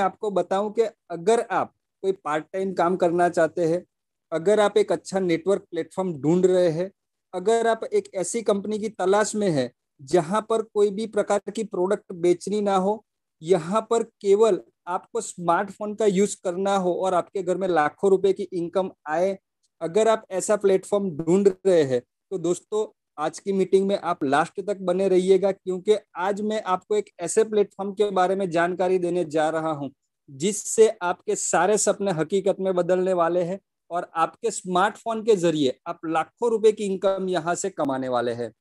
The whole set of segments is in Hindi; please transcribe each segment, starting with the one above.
आपको बताऊं कि अगर आप कोई पार्ट टाइम काम करना चाहते हैं अगर आप एक अच्छा नेटवर्क प्लेटफॉर्म ढूंढ रहे हैं अगर आप एक ऐसी कंपनी की तलाश में है जहां पर कोई भी प्रकार की प्रोडक्ट बेचनी ना हो यहाँ पर केवल आपको स्मार्टफोन का यूज करना हो और आपके घर में लाखों रुपए की इनकम आए अगर आप ऐसा प्लेटफॉर्म ढूंढ रहे हैं तो दोस्तों आज की मीटिंग में आप लास्ट तक बने रहिएगा क्योंकि आज मैं आपको एक ऐसे प्लेटफॉर्म के बारे में जानकारी देने जा रहा हूं जिससे आपके सारे सपने हकीकत में बदलने वाले हैं और आपके स्मार्टफोन के जरिए आप लाखों रुपए की इनकम यहाँ से कमाने वाले हैं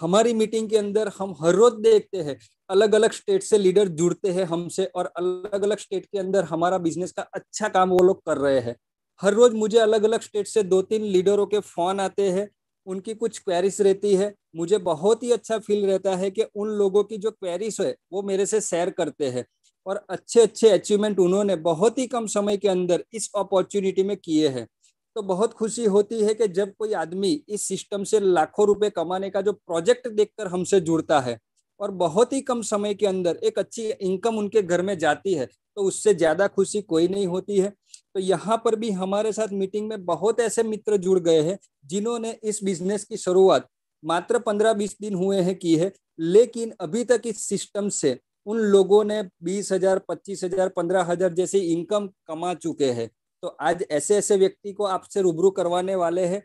हमारी मीटिंग के अंदर हम हर रोज देखते हैं अलग अलग स्टेट से लीडर जुड़ते हैं हमसे और अलग अलग स्टेट के अंदर हमारा बिजनेस का अच्छा काम वो लोग कर रहे हैं हर रोज मुझे अलग अलग स्टेट से दो तीन लीडरों के फोन आते हैं उनकी कुछ क्वेरीज रहती है मुझे बहुत ही अच्छा फील रहता है कि उन लोगों की जो क्वेरीज है वो मेरे से शेयर करते हैं और अच्छे अच्छे अचीवमेंट उन्होंने बहुत ही कम समय के अंदर इस अपॉर्चुनिटी में किए हैं तो बहुत खुशी होती है कि जब कोई आदमी इस सिस्टम से लाखों रुपए कमाने का जो प्रोजेक्ट देखकर हमसे जुड़ता है और बहुत ही कम समय के अंदर एक अच्छी इनकम उनके घर में जाती है तो उससे ज्यादा खुशी कोई नहीं होती है तो यहाँ पर भी हमारे साथ मीटिंग में बहुत ऐसे मित्र जुड़ गए हैं जिन्होंने इस बिजनेस की शुरुआत मात्र पंद्रह बीस दिन हुए हैं की है लेकिन अभी तक इस सिस्टम से उन लोगों ने बीस हजार पच्चीस हजार पंद्रह हजार जैसे इनकम कमा चुके हैं तो आज ऐसे ऐसे व्यक्ति को आपसे रूबरू करवाने वाले हैं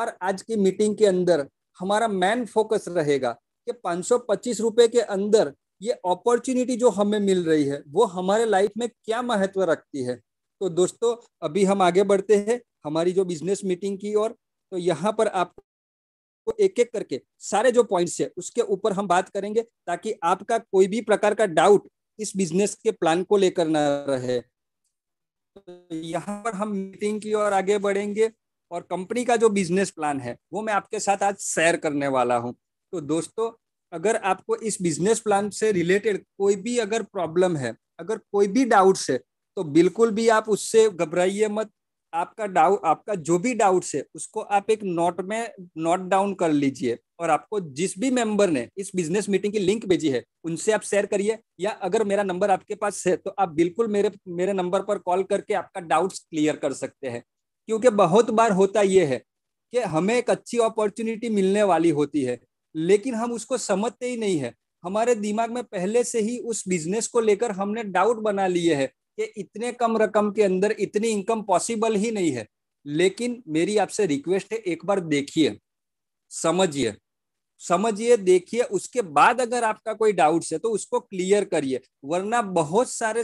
और आज की मीटिंग के अंदर हमारा मेन फोकस रहेगा कि पाँच सौ पच्चीस रुपए के अंदर ये अपॉर्चुनिटी जो हमें मिल रही है वो हमारे लाइफ में क्या महत्व रखती है तो दोस्तों अभी हम आगे बढ़ते हैं हमारी जो बिजनेस मीटिंग की और तो यहाँ पर आपको एक एक करके सारे जो पॉइंट्स है उसके ऊपर हम बात करेंगे ताकि आपका कोई भी प्रकार का डाउट इस बिजनेस के प्लान को लेकर ना रहे तो यहाँ पर हम मीटिंग की और आगे बढ़ेंगे और कंपनी का जो बिजनेस प्लान है वो मैं आपके साथ आज शेयर करने वाला हूँ तो दोस्तों अगर आपको इस बिजनेस प्लान से रिलेटेड कोई भी अगर प्रॉब्लम है अगर कोई भी डाउट्स है तो बिल्कुल भी आप उससे घबराइए मत आपका डाउट आपका जो भी डाउट है उसको आप एक नोट में नोट डाउन कर लीजिए और आपको जिस भी मेंबर ने इस बिजनेस मीटिंग की लिंक भेजी है उनसे आप शेयर करिए या अगर मेरा नंबर आपके पास है तो आप बिल्कुल मेरे मेरे नंबर पर कॉल करके आपका डाउट्स क्लियर कर सकते हैं क्योंकि बहुत बार होता ये है कि हमें एक अच्छी अपॉर्चुनिटी मिलने वाली होती है लेकिन हम उसको समझते ही नहीं है हमारे दिमाग में पहले से ही उस बिजनेस को लेकर हमने डाउट बना लिए है कि इतने कम रकम के अंदर इतनी इनकम पॉसिबल ही नहीं है लेकिन मेरी आपसे रिक्वेस्ट है एक बार देखिए समझिए समझिए देखिए उसके बाद अगर आपका कोई डाउट्स है तो उसको क्लियर करिए वरना बहुत सारे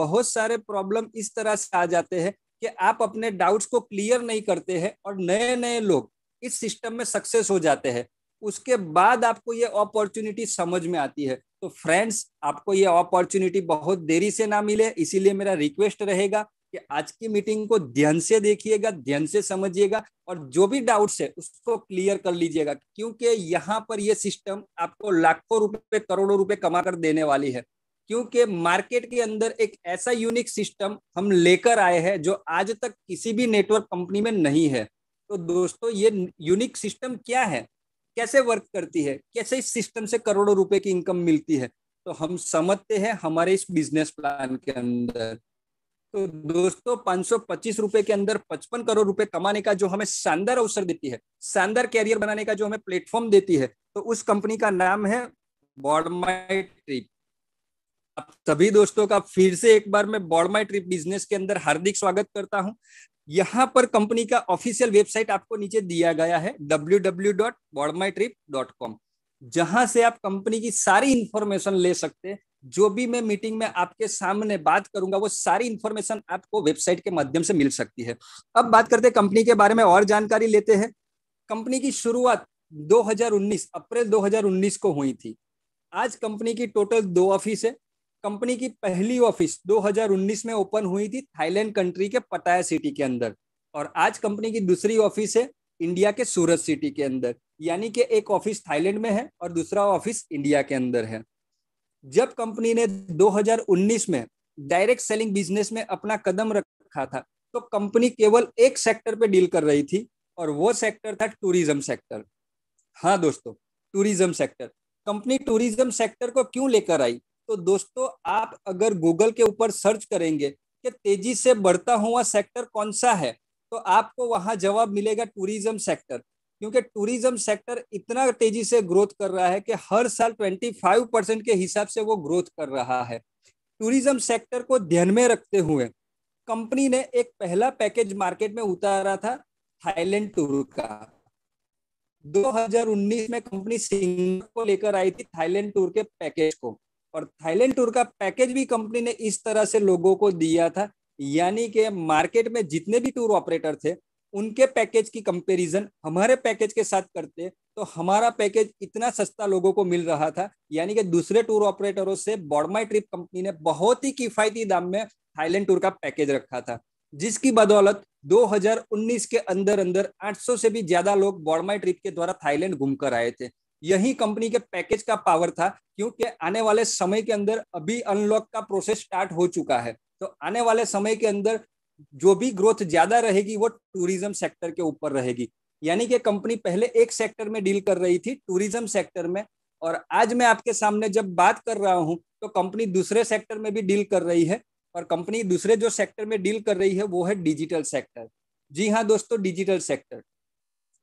बहुत सारे प्रॉब्लम इस तरह से आ जाते हैं कि आप अपने डाउट्स को क्लियर नहीं करते हैं और नए नए लोग इस सिस्टम में सक्सेस हो जाते हैं उसके बाद आपको ये अपॉर्चुनिटी समझ में आती है तो फ्रेंड्स आपको ये अपॉर्चुनिटी बहुत देरी से ना मिले इसीलिए मेरा रिक्वेस्ट रहेगा कि आज की मीटिंग को ध्यान से देखिएगा ध्यान से समझिएगा और जो भी डाउट्स है उसको क्लियर कर लीजिएगा क्योंकि यहाँ पर यह सिस्टम आपको लाखों रुपए करोड़ों रुपए कमा कर देने वाली है क्योंकि मार्केट के अंदर एक ऐसा यूनिक सिस्टम हम लेकर आए हैं जो आज तक किसी भी नेटवर्क कंपनी में नहीं है तो दोस्तों ये यूनिक सिस्टम क्या है कैसे वर्क करती है कैसे इस सिस्टम से करोड़ों रुपए की इनकम मिलती है तो हम समझते हैं हमारे इस बिजनेस प्लान के अंदर तो दोस्तों पांच सौ पच्चीस रुपए के अंदर पचपन करोड़ रुपए कमाने का जो हमें शानदार अवसर देती है शानदार कैरियर बनाने का जो हमें प्लेटफॉर्म देती है तो उस कंपनी का नाम है बॉडमाई ट्रिप आप सभी दोस्तों का फिर से एक बार मैं बॉडमाई ट्रिप बिजनेस के अंदर हार्दिक स्वागत करता हूं यहाँ पर कंपनी का ऑफिशियल वेबसाइट आपको नीचे दिया गया है www.boardmytrip.com जहां से आप कंपनी की सारी इंफॉर्मेशन ले सकते हैं जो भी मैं मीटिंग में आपके सामने बात करूंगा वो सारी इंफॉर्मेशन आपको वेबसाइट के माध्यम से मिल सकती है अब बात करते हैं कंपनी के बारे में और जानकारी लेते हैं कंपनी की शुरुआत 2019 अप्रैल 2019 को हुई थी आज कंपनी की टोटल दो ऑफिस है कंपनी की पहली ऑफिस 2019 में ओपन हुई थी थाईलैंड कंट्री के पटाया सिटी के अंदर और आज कंपनी की दूसरी ऑफिस है इंडिया के सूरत सिटी के अंदर यानी कि एक ऑफिस थाईलैंड में है और दूसरा ऑफिस इंडिया के अंदर है जब कंपनी ने 2019 में डायरेक्ट सेलिंग बिजनेस में अपना कदम रखा था तो कंपनी केवल एक सेक्टर पे डील कर रही थी और वो सेक्टर था टूरिज्म सेक्टर हाँ दोस्तों tourism sector company tourism sector को क्यों लेकर आई तो दोस्तों आप अगर गूगल के ऊपर सर्च करेंगे कि तेजी से बढ़ता हुआ सेक्टर कौन सा है तो आपको वहां जवाब मिलेगा टूरिज्म सेक्टर क्योंकि टूरिज्म सेक्टर इतना तेजी से ग्रोथ कर रहा है कि हर साल 25 परसेंट के हिसाब से वो ग्रोथ कर रहा है टूरिज्म सेक्टर को ध्यान में रखते हुए कंपनी ने एक पहला पैकेज मार्केट में उतारा था थाईलैंड टूर का 2019 में कंपनी सिंगापुर को लेकर आई थी थाईलैंड टूर के पैकेज को और थाईलैंड टूर का पैकेज भी कंपनी ने इस तरह से लोगों को दिया था यानी कि मार्केट में जितने भी टूर ऑपरेटर थे उनके पैकेज की कंपैरिजन हमारे पैकेज के साथ करते तो हमारा पैकेज इतना सस्ता लोगों को मिल रहा था यानी कि दूसरे टूर ऑपरेटरों से बॉडमाई ट्रिप कंपनी ने बहुत ही किफायती दाम में थाईलैंड टूर का पैकेज रखा था जिसकी बदौलत 2019 के अंदर अंदर 800 से भी ज्यादा लोग बॉडमाई ट्रिप के द्वारा थाईलैंड घूमकर आए थे यही कंपनी के पैकेज का पावर था क्योंकि आने वाले समय के अंदर अभी अनलॉक का प्रोसेस स्टार्ट हो चुका है तो आने वाले समय के अंदर जो भी ग्रोथ ज्यादा रहेगी वो टूरिज्म सेक्टर के ऊपर रहेगी यानी कि कंपनी पहले एक सेक्टर में डील कर रही थी टूरिज्म सेक्टर में और आज मैं आपके सामने जब बात कर रहा हूं तो कंपनी दूसरे सेक्टर में भी डील कर रही है और कंपनी दूसरे जो सेक्टर में डील कर रही है वो है डिजिटल सेक्टर जी हाँ दोस्तों डिजिटल सेक्टर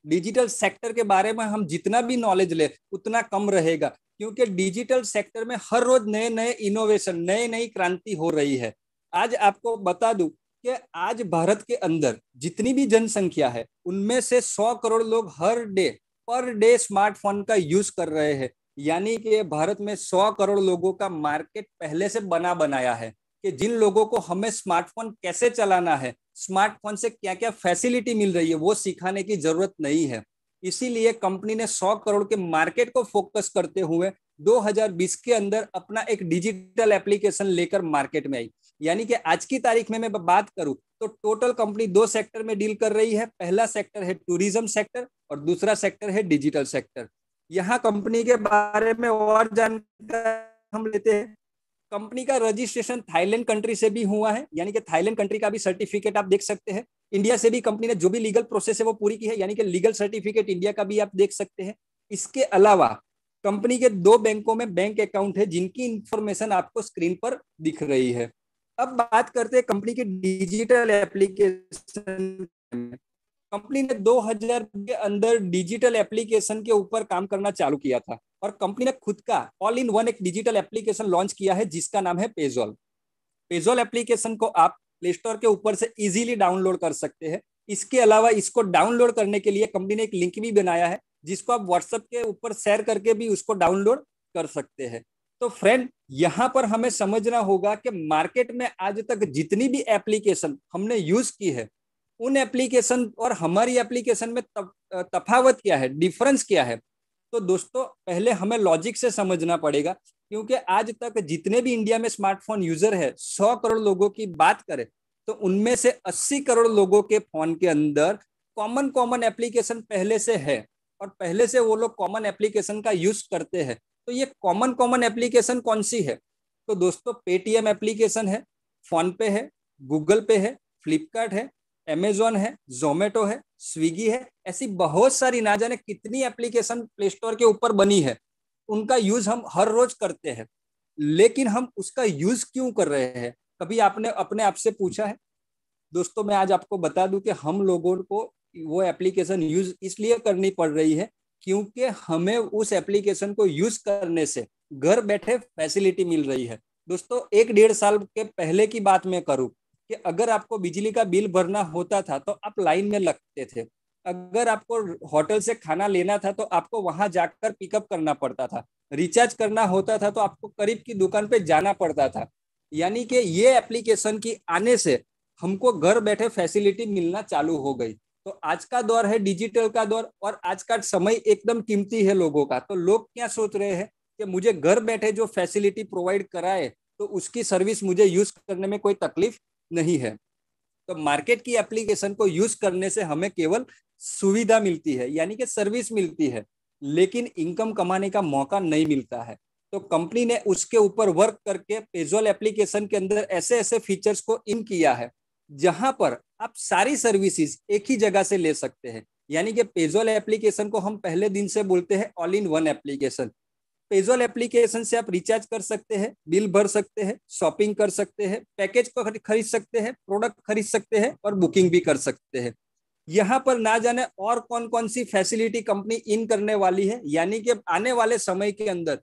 डिजिटल सेक्टर के बारे में हम जितना भी नॉलेज ले उतना कम रहेगा क्योंकि डिजिटल सेक्टर में हर रोज नए नए इनोवेशन नए नई क्रांति हो रही है आज आपको बता दू कि आज भारत के अंदर जितनी भी जनसंख्या है उनमें से 100 करोड़ लोग हर डे पर डे स्मार्टफोन का यूज कर रहे हैं यानी कि भारत में 100 करोड़ लोगों का मार्केट पहले से बना बनाया है कि जिन लोगों को हमें स्मार्टफोन कैसे चलाना है स्मार्टफोन से क्या क्या फैसिलिटी मिल रही है वो सिखाने की जरूरत नहीं है इसीलिए कंपनी ने 100 करोड़ के मार्केट को फोकस करते हुए 2020 के अंदर अपना एक डिजिटल एप्लीकेशन लेकर मार्केट में आई यानी कि आज की तारीख में मैं बात करूं तो टोटल कंपनी दो सेक्टर में डील कर रही है पहला सेक्टर है टूरिज्म सेक्टर और दूसरा सेक्टर है डिजिटल सेक्टर यहाँ कंपनी के बारे में और जानकारी हम लेते हैं कंपनी का रजिस्ट्रेशन थाईलैंड कंट्री से भी हुआ है यानी कि थाईलैंड कंट्री का भी सर्टिफिकेट आप देख सकते हैं इंडिया से भी कंपनी ने जो भी लीगल प्रोसेस है वो पूरी की है यानी कि लीगल सर्टिफिकेट इंडिया का भी आप देख सकते हैं इसके अलावा कंपनी के दो बैंकों में बैंक अकाउंट है जिनकी इंफॉर्मेशन आपको स्क्रीन पर दिख रही है अब बात करते हैं कंपनी की डिजिटल एप्लीकेशन कंपनी ने 2000 के अंदर डिजिटल एप्लीकेशन के ऊपर काम करना चालू किया था और कंपनी ने खुद का ऑल इन वन एक डिजिटल एप्लीकेशन लॉन्च किया है जिसका नाम है पेजोल पेजोल एप्लीकेशन को आप प्ले स्टोर के ऊपर से इजीली डाउनलोड कर सकते हैं इसके अलावा इसको डाउनलोड करने के लिए कंपनी ने एक लिंक भी बनाया है जिसको आप व्हाट्सएप के ऊपर शेयर करके भी उसको डाउनलोड कर सकते हैं तो फ्रेंड यहाँ पर हमें समझना होगा कि मार्केट में आज तक जितनी भी एप्लीकेशन हमने यूज की है उन एप्लीकेशन और हमारी एप्लीकेशन में तफावत क्या है डिफरेंस क्या है तो दोस्तों पहले हमें लॉजिक से समझना पड़ेगा क्योंकि आज तक जितने भी इंडिया में स्मार्टफोन यूजर है सौ करोड़ लोगों की बात करें तो उनमें से अस्सी करोड़ लोगों के फोन के अंदर कॉमन कॉमन एप्लीकेशन पहले से है और पहले से वो लोग कॉमन एप्लीकेशन का यूज करते हैं तो ये कॉमन कॉमन एप्लीकेशन कौन सी है तो दोस्तों पेटीएम एप्लीकेशन है फोन पे है गूगल पे है फ्लिपकार्ट है अमेजोन है जोमेटो है स्विगी है ऐसी बहुत सारी ना जाने कितनी एप्लीकेशन प्ले स्टोर के ऊपर बनी है उनका यूज हम हर रोज करते हैं लेकिन हम उसका यूज क्यों कर रहे हैं कभी आपने अपने आप से पूछा है दोस्तों मैं आज आपको बता दूं कि हम लोगों को वो एप्लीकेशन यूज इसलिए करनी पड़ रही है क्योंकि हमें उस एप्लीकेशन को यूज करने से घर बैठे फैसिलिटी मिल रही है दोस्तों एक डेढ़ साल के पहले की बात मैं करूँ कि अगर आपको बिजली का बिल भरना होता था तो आप लाइन में लगते थे अगर आपको होटल से खाना लेना था तो आपको वहां जाकर पिकअप करना पड़ता था रिचार्ज करना होता था तो आपको करीब की दुकान पे जाना पड़ता था यानी कि ये एप्लीकेशन की आने से हमको घर बैठे फैसिलिटी मिलना चालू हो गई तो आज का दौर है डिजिटल का दौर और आज का समय एकदम कीमती है लोगों का तो लोग क्या सोच रहे हैं कि मुझे घर बैठे जो फैसिलिटी प्रोवाइड कराए तो उसकी सर्विस मुझे यूज करने में कोई तकलीफ नहीं है तो मार्केट की एप्लीकेशन को यूज करने से हमें केवल सुविधा मिलती है यानी कि सर्विस मिलती है लेकिन इनकम कमाने का मौका नहीं मिलता है तो कंपनी ने उसके ऊपर वर्क करके पेजल एप्लीकेशन के अंदर ऐसे ऐसे फीचर्स को इन किया है जहां पर आप सारी सर्विसेज एक ही जगह से ले सकते हैं यानी कि पेजल एप्लीकेशन को हम पहले दिन से बोलते हैं ऑल इन वन एप्लीकेशन पेजोल एप्लीकेशन से आप रिचार्ज कर सकते हैं बिल भर सकते हैं शॉपिंग कर सकते हैं पैकेज को खरीद सकते हैं प्रोडक्ट खरीद सकते हैं और बुकिंग भी कर सकते हैं यहाँ पर ना जाने और कौन कौन सी फैसिलिटी कंपनी इन करने वाली है यानी कि आने वाले समय के अंदर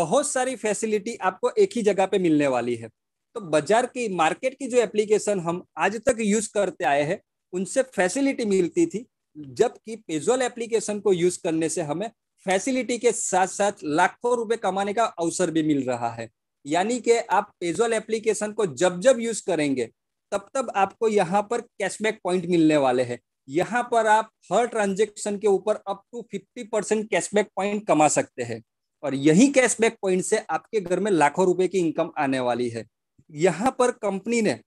बहुत सारी फैसिलिटी आपको एक ही जगह पे मिलने वाली है तो बाजार की मार्केट की जो एप्लीकेशन हम आज तक यूज करते आए हैं उनसे फैसिलिटी मिलती थी जबकि पेजोल एप्लीकेशन को यूज करने से हमें फैसिलिटी के साथ साथ लाखों रुपए कमाने का अवसर भी मिल रहा है यानी कि आप पेजोल एप्लीकेशन को जब जब यूज करेंगे तब तब आपको यहाँ पर कैशबैक पॉइंट मिलने वाले हैं यहाँ पर आप हर ट्रांजेक्शन के ऊपर up to fifty percent cashback point कमा सकते हैं और यही कैशबैक पॉइंट से आपके घर में लाखों रुपए की इनकम आने वाली है यहाँ पर कंपनी ने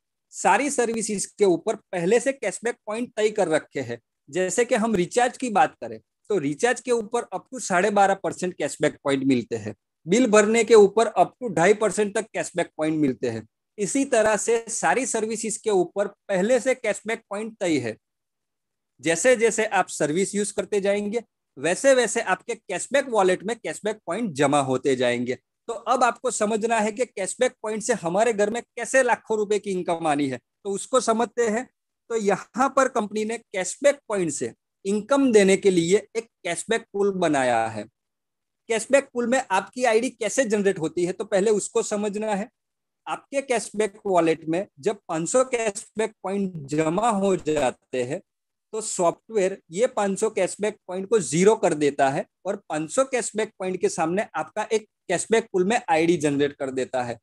सारी सर्विसेज के ऊपर पहले से कैशबैक पॉइंट तय कर रखे हैं जैसे कि हम रिचार्ज की बात करें तो रिचार्ज के ऊपर अप टू साढ़े बारह परसेंट कैशबैक पॉइंट मिलते हैं बिल भरने के ऊपर अप टू ढाई परसेंट तक कैशबैक पॉइंट मिलते हैं इसी तरह से सारी सर्विसेज के ऊपर पहले से कैशबैक पॉइंट तय है जैसे जैसे आप सर्विस यूज करते जाएंगे वैसे वैसे आपके कैशबैक वॉलेट में कैशबैक पॉइंट जमा होते जाएंगे तो अब आपको समझना है कि कैशबैक पॉइंट से हमारे घर में कैसे लाखों रुपए की इनकम आनी है तो उसको समझते हैं तो यहां पर कंपनी ने कैशबैक पॉइंट से इनकम देने के लिए एक कैशबैक पुल बनाया है कैशबैक पुल में आपकी आईडी कैसे जनरेट होती है तो पहले उसको समझना है आपके कैशबैक वॉलेट में जब 500 कैशबैक पॉइंट जमा हो जाते हैं तो सॉफ्टवेयर ये 500 कैशबैक पॉइंट को जीरो कर देता है और 500 कैशबैक पॉइंट के सामने आपका एक कैशबैक पुल में आईडी जनरेट कर देता है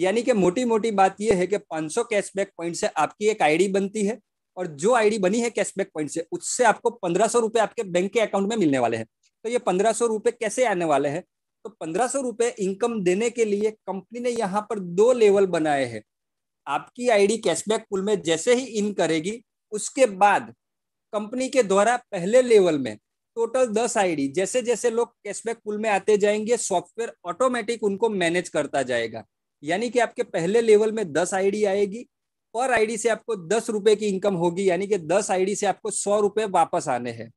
यानी कि मोटी मोटी बात यह है कि 500 कैशबैक पॉइंट से आपकी एक आईडी बनती है और जो आईडी बनी है कैशबैक पॉइंट से उससे आपको पंद्रह सौ रुपए आपके बैंक के अकाउंट में मिलने वाले हैं तो ये पंद्रह सौ रुपए कैसे आने वाले हैं तो पंद्रह सौ रुपए इनकम देने के लिए कंपनी ने यहाँ पर दो लेवल बनाए हैं आपकी आईडी कैशबैक पुल में जैसे ही इन करेगी उसके बाद कंपनी के द्वारा पहले लेवल में टोटल दस आईडी जैसे जैसे लोग कैशबैक पुल में आते जाएंगे सॉफ्टवेयर ऑटोमेटिक उनको मैनेज करता जाएगा यानी कि आपके पहले लेवल में दस आईडी आएगी पर आईडी से आपको दस रुपए की इनकम होगी यानी कि दस आईडी से आपको सौ रुपए वापस आने हैं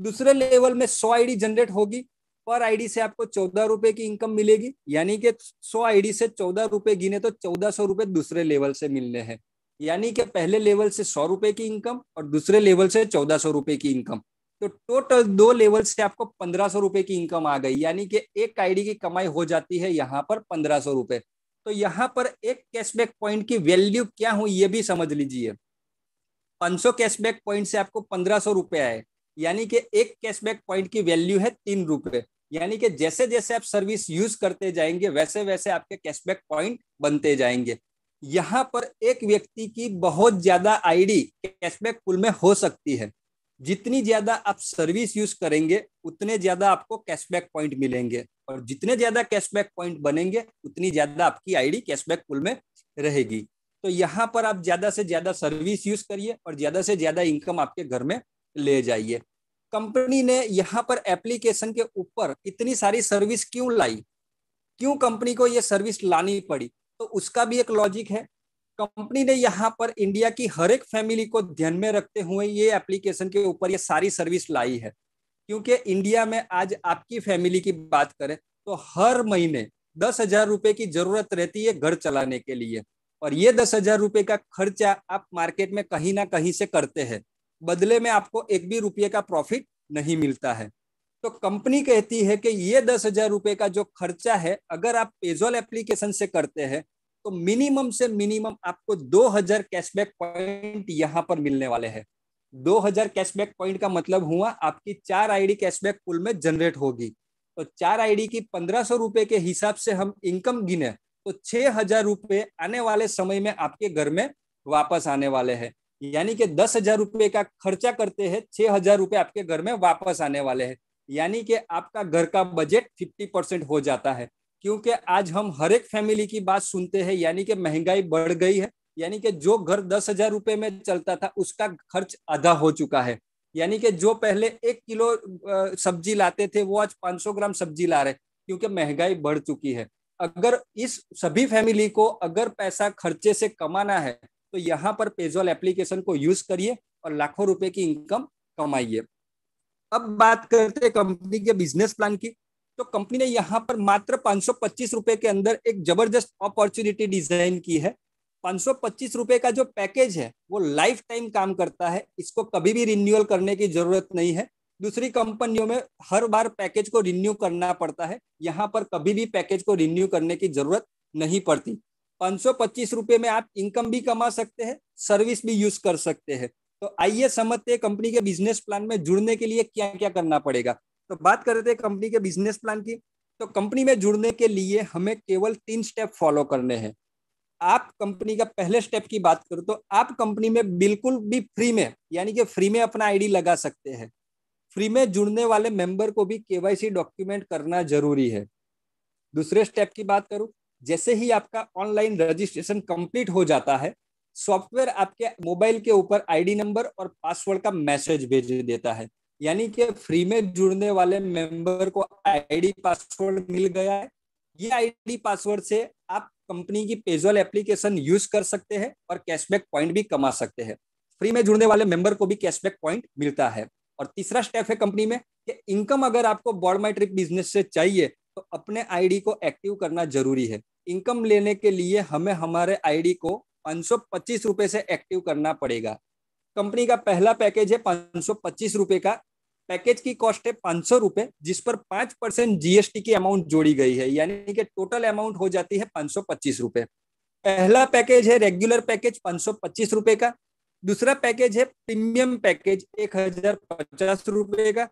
दूसरे लेवल में सौ आईडी जनरेट होगी पर आईडी से आपको चौदह रुपए की इनकम मिलेगी यानी कि सौ आईडी से चौदह रुपए गिने तो चौदह सौ रुपए दूसरे लेवल से मिलने हैं यानी कि पहले लेवल से सौ रुपए की इनकम और दूसरे लेवल से चौदह सौ रुपए की इनकम तो टोटल दो लेवल से आपको पंद्रह सौ रुपए की इनकम आ गई यानी कि एक आईडी की कमाई हो जाती है यहाँ पर पंद्रह सौ रुपए तो यहाँ पर एक कैशबैक पॉइंट की वैल्यू क्या हुई ये भी समझ लीजिए 500 कैशबैक पॉइंट से आपको पंद्रह सौ रुपए आए यानी कि एक कैशबैक पॉइंट की वैल्यू है तीन रुपए यानी कि जैसे जैसे आप सर्विस यूज करते जाएंगे वैसे वैसे आपके कैशबैक पॉइंट बनते जाएंगे यहाँ पर एक व्यक्ति की बहुत ज्यादा आईडी कैशबैक पुल में हो सकती है जितनी ज्यादा आप सर्विस यूज करेंगे उतने ज्यादा आपको कैशबैक पॉइंट मिलेंगे और जितने ज्यादा कैशबैक पॉइंट बनेंगे उतनी ज्यादा आपकी आईडी कैशबैक पुल में रहेगी तो यहाँ पर आप ज्यादा से ज्यादा सर्विस यूज करिए और ज्यादा से ज्यादा इनकम आपके घर में ले जाइए कंपनी ने यहाँ पर एप्लीकेशन के ऊपर इतनी सारी सर्विस क्यों लाई क्यों कंपनी को ये सर्विस लानी पड़ी तो उसका भी एक लॉजिक है कंपनी ने यहाँ पर इंडिया की हर एक फैमिली को ध्यान में रखते हुए ये एप्लीकेशन के ऊपर ये सारी सर्विस लाई है क्योंकि इंडिया में आज आपकी फैमिली की बात करें तो हर महीने दस हजार रुपए की जरूरत रहती है घर चलाने के लिए और ये दस हजार रुपए का खर्चा आप मार्केट में कहीं ना कहीं से करते हैं बदले में आपको एक भी रुपये का प्रॉफिट नहीं मिलता है तो कंपनी कहती है कि ये दस हजार रुपये का जो खर्चा है अगर आप पेजोल एप्लीकेशन से करते हैं तो मिनिमम से मिनिमम आपको दो हजार कैशबैक पॉइंट यहाँ पर मिलने वाले हैं दो हजार कैशबैक पॉइंट का मतलब हुआ आपकी चार आईडी कैशबैक पुल में जनरेट होगी तो चार आईडी की पंद्रह सौ रुपए के हिसाब से हम इनकम गिने तो छह हजार रुपए आने वाले समय में आपके घर में वापस आने वाले हैं यानी कि दस हजार रुपए का खर्चा करते हैं छह हजार रुपए आपके घर में वापस आने वाले हैं यानी कि आपका घर का बजट फिफ्टी परसेंट हो जाता है क्योंकि आज हम हर एक फैमिली की बात सुनते हैं यानी कि महंगाई बढ़ गई है यानी कि जो घर दस हजार रुपए में चलता था उसका खर्च आधा हो चुका है यानी कि जो पहले एक किलो सब्जी लाते थे वो आज 500 ग्राम सब्जी ला रहे क्योंकि महंगाई बढ़ चुकी है अगर इस सभी फैमिली को अगर पैसा खर्चे से कमाना है तो यहाँ पर पेजॉल एप्लीकेशन को यूज करिए और लाखों रुपए की इनकम कमाइए अब बात करते हैं कंपनी के बिजनेस प्लान की तो कंपनी ने यहाँ पर मात्र पांच रुपए के अंदर एक जबरदस्त अपॉर्चुनिटी डिजाइन की है 525 रुपए का जो पैकेज है वो लाइफ टाइम काम करता है इसको कभी भी रिन्यूअल करने की जरूरत नहीं है दूसरी कंपनियों में हर बार पैकेज को रिन्यू करना पड़ता है यहाँ पर कभी भी पैकेज को रिन्यू करने की जरूरत नहीं पड़ती 525 रुपए में आप इनकम भी कमा सकते हैं सर्विस भी यूज कर सकते हैं तो आइए समझते कंपनी के बिजनेस प्लान में जुड़ने के लिए क्या क्या करना पड़ेगा तो बात करते हैं कंपनी के बिजनेस प्लान की तो कंपनी में जुड़ने के लिए हमें केवल तीन स्टेप फॉलो करने हैं आप कंपनी का पहले स्टेप की बात करूँ तो आप कंपनी में बिल्कुल भी फ्री में यानी कि फ्री में अपना आईडी लगा सकते हैं फ्री में जुड़ने वाले मेंबर को भी केवाईसी डॉक्यूमेंट करना जरूरी है दूसरे स्टेप की बात करूँ जैसे ही आपका ऑनलाइन रजिस्ट्रेशन कंप्लीट हो जाता है सॉफ्टवेयर आपके मोबाइल के ऊपर आईडी नंबर और पासवर्ड का मैसेज भेज देता है यानी कि फ्री में जुड़ने वाले मेंबर को आईडी पासवर्ड मिल गया है ये आईडी पासवर्ड से कंपनी की पेजल एप्लीकेशन यूज कर सकते हैं और कैशबैक पॉइंट भी कमा सकते हैं फ्री में जुड़ने वाले मेंबर को भी कैशबैक पॉइंट मिलता है और तीसरा स्टेप है कंपनी में कि इनकम अगर आपको बॉर्ड माई ट्रिप बिजनेस से चाहिए तो अपने आईडी को एक्टिव करना जरूरी है इनकम लेने के लिए हमें हमारे आईडी को पाँच रुपए से एक्टिव करना पड़ेगा कंपनी का पहला पैकेज है पाँच रुपए का पैकेज की कॉस्ट है पांच सौ रुपए जिस पर पांच परसेंट जीएसटी की अमाउंट जोड़ी गई है यानी कि टोटल अमाउंट हो जाती है पांच सौ पच्चीस रुपए पहला पैकेज है रेगुलर पैकेज पांच सौ पच्चीस रुपए का दूसरा पैकेज है प्रीमियम पैकेज एक हजार पचास रुपए का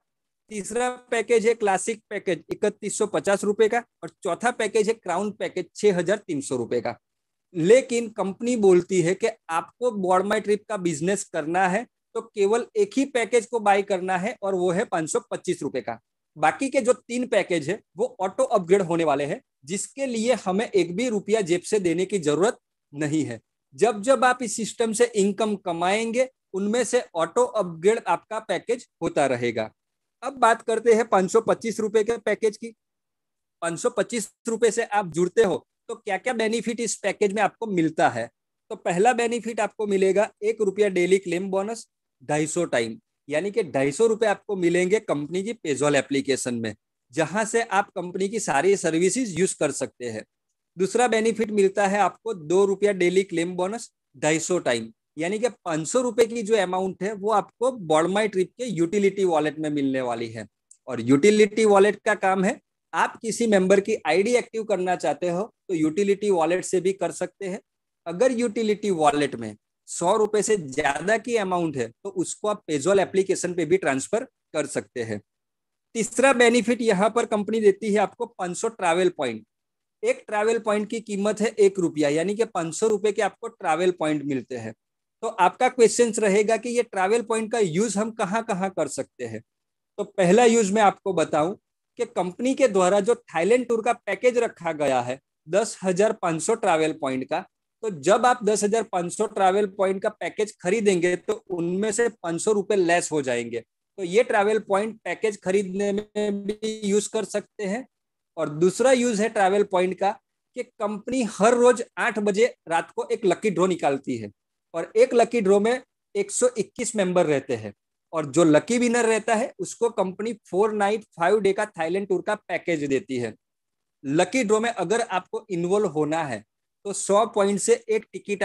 तीसरा पैकेज है क्लासिक पैकेज इकतीस सौ पचास रुपए का और चौथा पैकेज है क्राउन पैकेज छह हजार तीन सौ रुपए का लेकिन कंपनी बोलती है कि आपको बॉर्डमाई ट्रिप का बिजनेस करना है तो केवल एक ही पैकेज को बाय करना है और वो है पच्चीस रुपए का बाकी के जो तीन पैकेज है वो ऑटो अपग्रेड होने वाले हैं जिसके लिए हमें एक भी रुपया जेब से देने की जरूरत नहीं है जब जब आप इस सिस्टम से इनकम कमाएंगे उनमें से ऑटो अपग्रेड आपका पैकेज होता रहेगा अब बात करते हैं पच्चीस रुपए के पैकेज की पच्चीस रुपए से आप जुड़ते हो तो क्या क्या बेनिफिट इस पैकेज में आपको मिलता है तो पहला बेनिफिट आपको मिलेगा एक रुपया डेली क्लेम बोनस ढाई सौ टाइम यानी कि ढाई सौ रुपए आपको मिलेंगे कंपनी की पेजॉल एप्लीकेशन में जहां से आप कंपनी की सारी सर्विसेज यूज कर सकते हैं दूसरा बेनिफिट मिलता है आपको दो रुपया डेली क्लेम बोनस ढाई सौ टाइम यानी कि पांच सौ रुपए की जो अमाउंट है वो आपको बॉडमाई ट्रिप के यूटिलिटी वॉलेट में मिलने वाली है और यूटिलिटी वॉलेट का काम है आप किसी मेंबर की आईडी एक्टिव करना चाहते हो तो यूटिलिटी वॉलेट से भी कर सकते हैं अगर यूटिलिटी वॉलेट में सौ रुपए से ज्यादा की अमाउंट है तो उसको आप पेजोल एप्लीकेशन पे भी ट्रांसफर कर सकते हैं तीसरा बेनिफिट यहाँ पर कंपनी देती है आपको 500 ट्रैवल पॉइंट एक ट्रैवल पॉइंट की कीमत है एक रुपया यानी कि पाँच सौ रुपये के आपको ट्रैवल पॉइंट मिलते हैं तो आपका क्वेश्चन रहेगा कि ये ट्रैवल पॉइंट का यूज हम कहाँ कहाँ कर सकते हैं तो पहला यूज मैं आपको बताऊं कि कंपनी के द्वारा जो थाईलैंड टूर का पैकेज रखा गया है दस हजार पाँच सौ ट्रैवल पॉइंट का तो जब आप दस हजार पांच सौ ट्रैवल पॉइंट का पैकेज खरीदेंगे तो उनमें से पांच सौ रुपए लेस हो जाएंगे तो ये ट्रैवल पॉइंट पैकेज खरीदने में भी यूज कर सकते हैं और दूसरा यूज है ट्रैवल पॉइंट का कि कंपनी हर रोज आठ बजे रात को एक लकी ड्रॉ निकालती है और एक लकी ड्रॉ में 121 मेंबर रहते हैं और जो लकी विनर रहता है उसको company four night five day का थाईलैंड टूर का पैकेज देती है लकी ड्रॉ में अगर आपको इन्वॉल्व होना है तो सौ पॉइंट से एक टिकट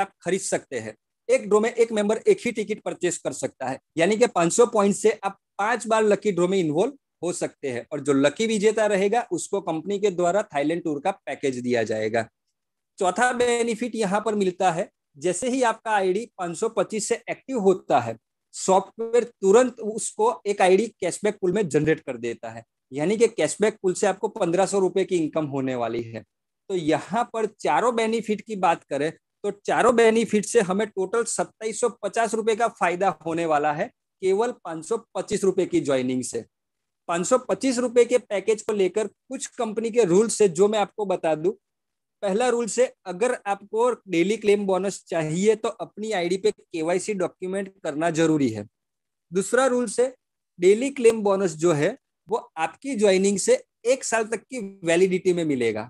आप खरीद सकते हैं एक ड्रो में एक मेंबर एक ही टिकट परचेस कर सकता है यानी कि 500 पॉइंट से आप पांच बार लकी ड्रो में इन्वॉल्व हो सकते हैं और जो लकी विजेता रहेगा उसको कंपनी के द्वारा थाईलैंड टूर का पैकेज दिया जाएगा चौथा बेनिफिट यहाँ पर मिलता है जैसे ही आपका आईडी 525 से एक्टिव होता है सॉफ्टवेयर तुरंत उसको एक आईडी कैशबैक पुल में जनरेट कर देता है यानी कि कैशबैक पुल से आपको पंद्रह सौ रुपए की इनकम होने वाली है तो यहाँ पर चारों बेनिफिट की बात करें तो चारों बेनिफिट से हमें टोटल सत्ताईस रुपए का फायदा होने वाला है केवल पांच रुपए की ज्वाइनिंग से पांच रुपए के पैकेज को लेकर कुछ कंपनी के रूल से जो मैं आपको बता दू पहला रूल से अगर आपको डेली क्लेम बोनस चाहिए तो अपनी आईडी पे केवाईसी डॉक्यूमेंट करना जरूरी है दूसरा रूल से डेली क्लेम बोनस जो है वो आपकी ज्वाइनिंग से एक साल तक की वैलिडिटी में मिलेगा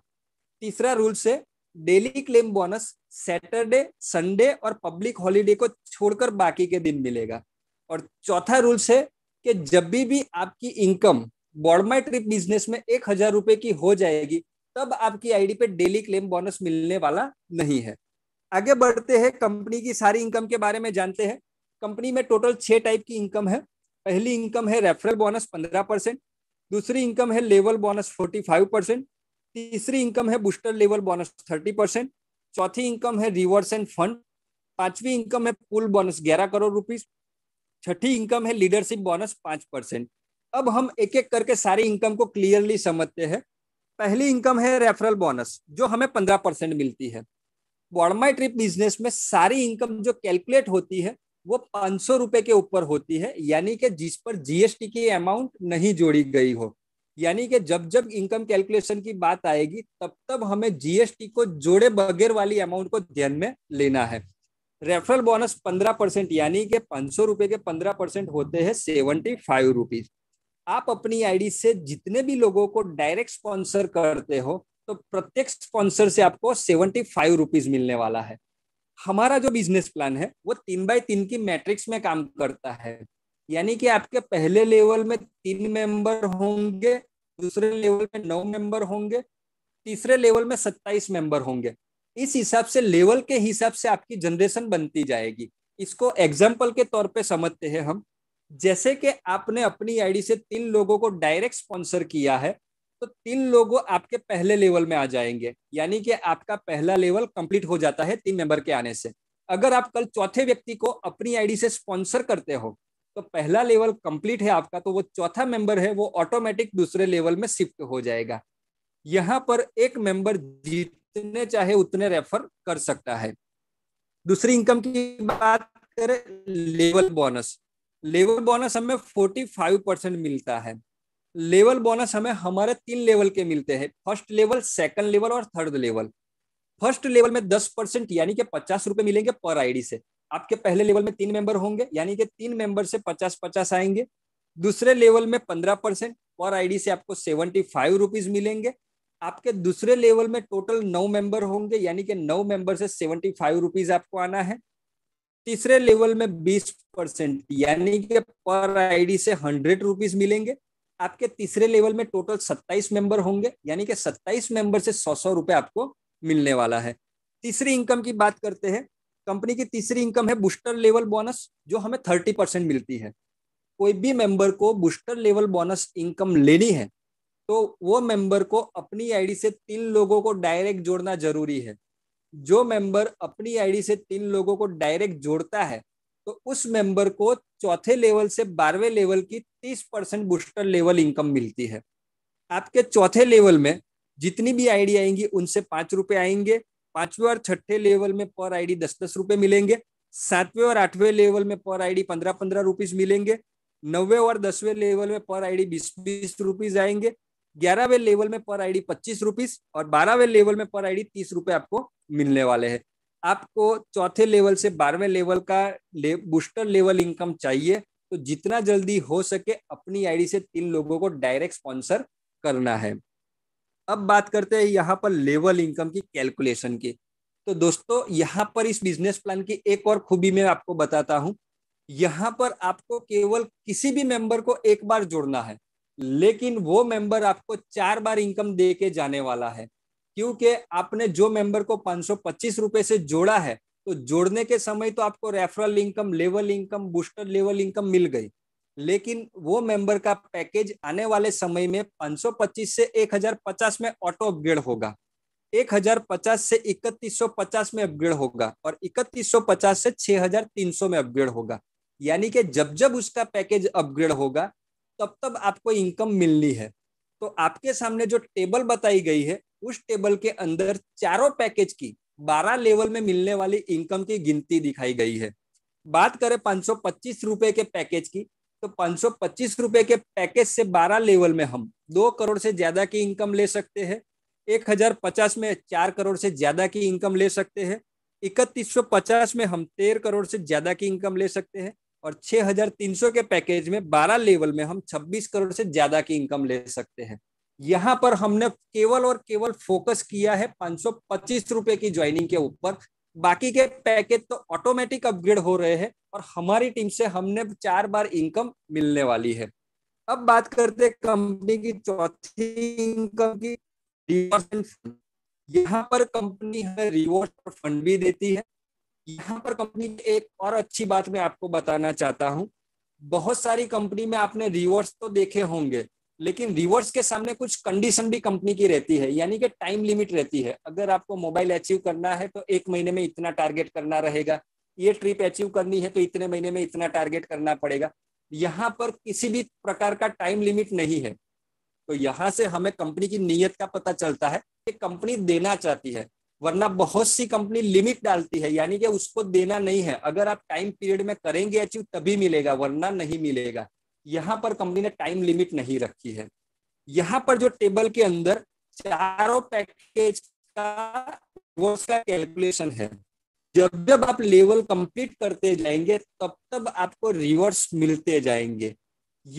तीसरा रूल्स है daily claim bonus Saturday Sunday और पब्लिक हॉलीडे को छोड़कर बाकी के दिन मिलेगा और चौथा रूल्स है कि जब भी भी आपकी इनकम बॉडमाई ट्रिप बिजनेस में एक हजार रुपए की हो जाएगी तब आपकी आईडी पे डेली क्लेम बोनस मिलने वाला नहीं है आगे बढ़ते हैं कंपनी की सारी इनकम के बारे में जानते हैं कंपनी में टोटल छह टाइप की इनकम है पहली इनकम है रेफरल बोनस पंद्रह परसेंट दूसरी इनकम है level bonus forty five percent तीसरी इनकम है booster level bonus thirty percent चौथी इनकम है रिवर्स एंड फंड पांचवी इनकम है पुल बोनस ग्यारह करोड़ रुपीज छठी इनकम है लीडरशिप बोनस पांच परसेंट अब हम एक एक करके सारी इनकम को क्लियरली समझते हैं पहली इनकम है रेफरल बोनस जो हमें पंद्रह परसेंट मिलती है बॉडमाई ट्रिप बिजनेस में सारी इनकम जो कैलकुलेट होती है वो पांच सौ रुपए के ऊपर होती है यानी कि जिस पर जीएसटी की अमाउंट नहीं जोड़ी गई हो यानी कि जब जब इनकम कैलकुलेशन की बात आएगी तब तब हमें जीएसटी को जोड़े बगैर वाली अमाउंट को ध्यान में लेना है रेफरल बोनस पंद्रह परसेंट यानी कि पांच सौ रुपए के पंद्रह परसेंट होते हैं सेवेंटी फाइव रुपीज आप अपनी आईडी से जितने भी लोगों को डायरेक्ट स्पॉन्सर करते हो तो प्रत्येक स्पॉन्सर से आपको सेवेंटी फाइव रुपीज मिलने वाला है हमारा जो बिजनेस प्लान है वो तीन बाय तीन की मैट्रिक्स में काम करता है यानी कि आपके पहले लेवल में तीन मेंबर होंगे दूसरे लेवल में नौ मेंबर होंगे तीसरे लेवल में सत्ताईस मेंबर होंगे इस हिसाब से लेवल के हिसाब से आपकी जनरेशन बनती जाएगी इसको एग्जाम्पल के तौर पर समझते हैं हम जैसे कि आपने अपनी आईडी से तीन लोगों को डायरेक्ट स्पॉन्सर किया है तो तीन लोगों आपके पहले लेवल में आ जाएंगे यानी कि आपका पहला लेवल कंप्लीट हो जाता है तीन मेंबर के आने से अगर आप कल चौथे व्यक्ति को अपनी आईडी से स्पॉन्सर करते हो तो पहला लेवल कंप्लीट है आपका तो वो चौथा मेंबर है वो ऑटोमेटिक दूसरे लेवल में शिफ्ट हो जाएगा यहाँ पर एक मेंबर जितने चाहे उतने रेफर कर सकता है दूसरी इनकम की बात करें लेवल बोनस लेवल बोनस हमें फोर्टी फाइव परसेंट मिलता है लेवल बोनस हमें हमारे तीन लेवल के मिलते हैं फर्स्ट लेवल सेकंड लेवल और थर्ड लेवल फर्स्ट लेवल में दस परसेंट यानी कि पचास रुपए मिलेंगे पर आईडी से आपके पहले लेवल में तीन मेंबर होंगे यानी कि तीन मेंबर से पचास पचास आएंगे दूसरे लेवल में पंद्रह परसेंट और आईडी से आपको सेवेंटी फाइव रुपीज मिलेंगे आपके दूसरे लेवल में टोटल नौ मेंबर होंगे यानी कि नौ मेंबर से सेवेंटी फाइव रुपीज आपको आना है तीसरे लेवल में बीस परसेंट यानी कि पर आईडी से हंड्रेड रुपीज मिलेंगे आपके तीसरे लेवल में टोटल सत्ताईस मेंबर होंगे यानी कि सत्ताईस मेंबर से सौ सौ रुपए आपको मिलने वाला है तीसरी इनकम की बात करते हैं कंपनी की तीसरी इनकम है बूस्टर लेवल बोनस जो हमें थर्टी परसेंट मिलती है कोई भी मेंबर को बूस्टर लेवल बोनस इनकम लेनी है तो वो मेंबर को अपनी आईडी से तीन लोगों को डायरेक्ट जोड़ना जरूरी है जो मेंबर अपनी आईडी से तीन लोगों को डायरेक्ट जोड़ता है तो उस मेंबर को चौथे लेवल से बारहवें लेवल की तीस परसेंट बूस्टर लेवल इनकम मिलती है आपके चौथे लेवल में जितनी भी आईडी आएंगी उनसे पाँच रुपये आएंगे पांचवें और छठे लेवल में पर आईडी दस दस रुपए मिलेंगे सातवें और आठवें लेवल में पर आईडी पंद्रह पंद्रह रुपीज मिलेंगे नवे और दसवें लेवल में पर आईडी बीस बीस रुपीज आएंगे ग्यारहवें लेवल में पर आईडी पच्चीस रुपीज और बारहवें लेवल में पर आईडी तीस रुपए आपको मिलने वाले हैं आपको चौथे लेवल से बारहवें लेवल का ले, बूस्टर लेवल इनकम चाहिए तो जितना जल्दी हो सके अपनी आईडी से तीन लोगों को डायरेक्ट स्पॉन्सर करना है अब बात करते हैं यहाँ पर लेवल इनकम की कैलकुलेशन की तो दोस्तों यहाँ पर इस बिजनेस प्लान की एक और खूबी मैं आपको बताता हूँ यहाँ पर आपको केवल किसी भी मेंबर को एक बार जोड़ना है लेकिन वो मेंबर आपको चार बार इनकम दे के जाने वाला है क्योंकि आपने जो मेंबर को पाँच सौ से जोड़ा है तो जोड़ने के समय तो आपको referral income level income booster level income मिल गई लेकिन वो मेंबर का पैकेज आने वाले समय में 525 से 1050 में ऑटो अपग्रेड होगा 1050 से 3150 में अपग्रेड होगा और 3150 से 6300 में अपग्रेड होगा यानी कि जब जब उसका पैकेज अपग्रेड होगा तब तब आपको इनकम मिलनी है तो आपके सामने जो टेबल बताई गई है उस टेबल के अंदर चारों पैकेज की 12 लेवल में मिलने वाली इनकम की गिनती दिखाई गई है बात करें पच्चीस रुपए के पैकेज की तो पांच सौ के पैकेज से 12 लेवल में हम दो करोड़ से ज्यादा की इनकम ले सकते हैं एक हजार पचास में चार करोड़ से ज्यादा की इनकम ले सकते हैं इकतीस सौ पचास में हम तेरह करोड़ से ज्यादा की इनकम ले सकते हैं और छह हजार तीन सौ के पैकेज में बारह लेवल में हम छब्बीस करोड़ से ज्यादा की इनकम ले सकते हैं यहाँ पर हमने केवल और केवल फोकस किया है पांच सौ पच्चीस रुपए की ज्वाइनिंग के ऊपर बाकी के पैकेज तो ऑटोमेटिक अपग्रेड हो रहे हैं और हमारी टीम से हमने चार बार इनकम मिलने वाली है अब बात करते हैं कंपनी की चौथी इनकम की रिवॉर्ड यहाँ पर कंपनी हमें रिवॉर्ड फंड भी देती है यहाँ पर कंपनी एक और अच्छी बात मैं आपको बताना चाहता हूँ बहुत सारी कंपनी में आपने रिवॉर्ड्स तो देखे होंगे लेकिन रिवर्स के सामने कुछ कंडीशन भी कंपनी की रहती है यानी कि टाइम लिमिट रहती है अगर आपको मोबाइल अचीव करना है तो एक महीने में इतना टारगेट करना रहेगा ये ट्रिप अचीव करनी है तो इतने महीने में इतना टारगेट करना पड़ेगा यहाँ पर किसी भी प्रकार का टाइम लिमिट नहीं है तो यहाँ से हमें कंपनी की नीयत का पता चलता है कि कंपनी देना चाहती है वरना बहुत सी कंपनी लिमिट डालती है यानी कि उसको देना नहीं है अगर आप टाइम पीरियड में करेंगे अचीव तभी मिलेगा वरना नहीं मिलेगा यहाँ पर कंपनी ने टाइम लिमिट नहीं रखी है यहाँ पर जो टेबल के अंदर चारों पैकेज का वो उसका कैलकुलेशन है जब जब आप लेवल कंप्लीट करते जाएंगे तब तब आपको रिवर्स मिलते जाएंगे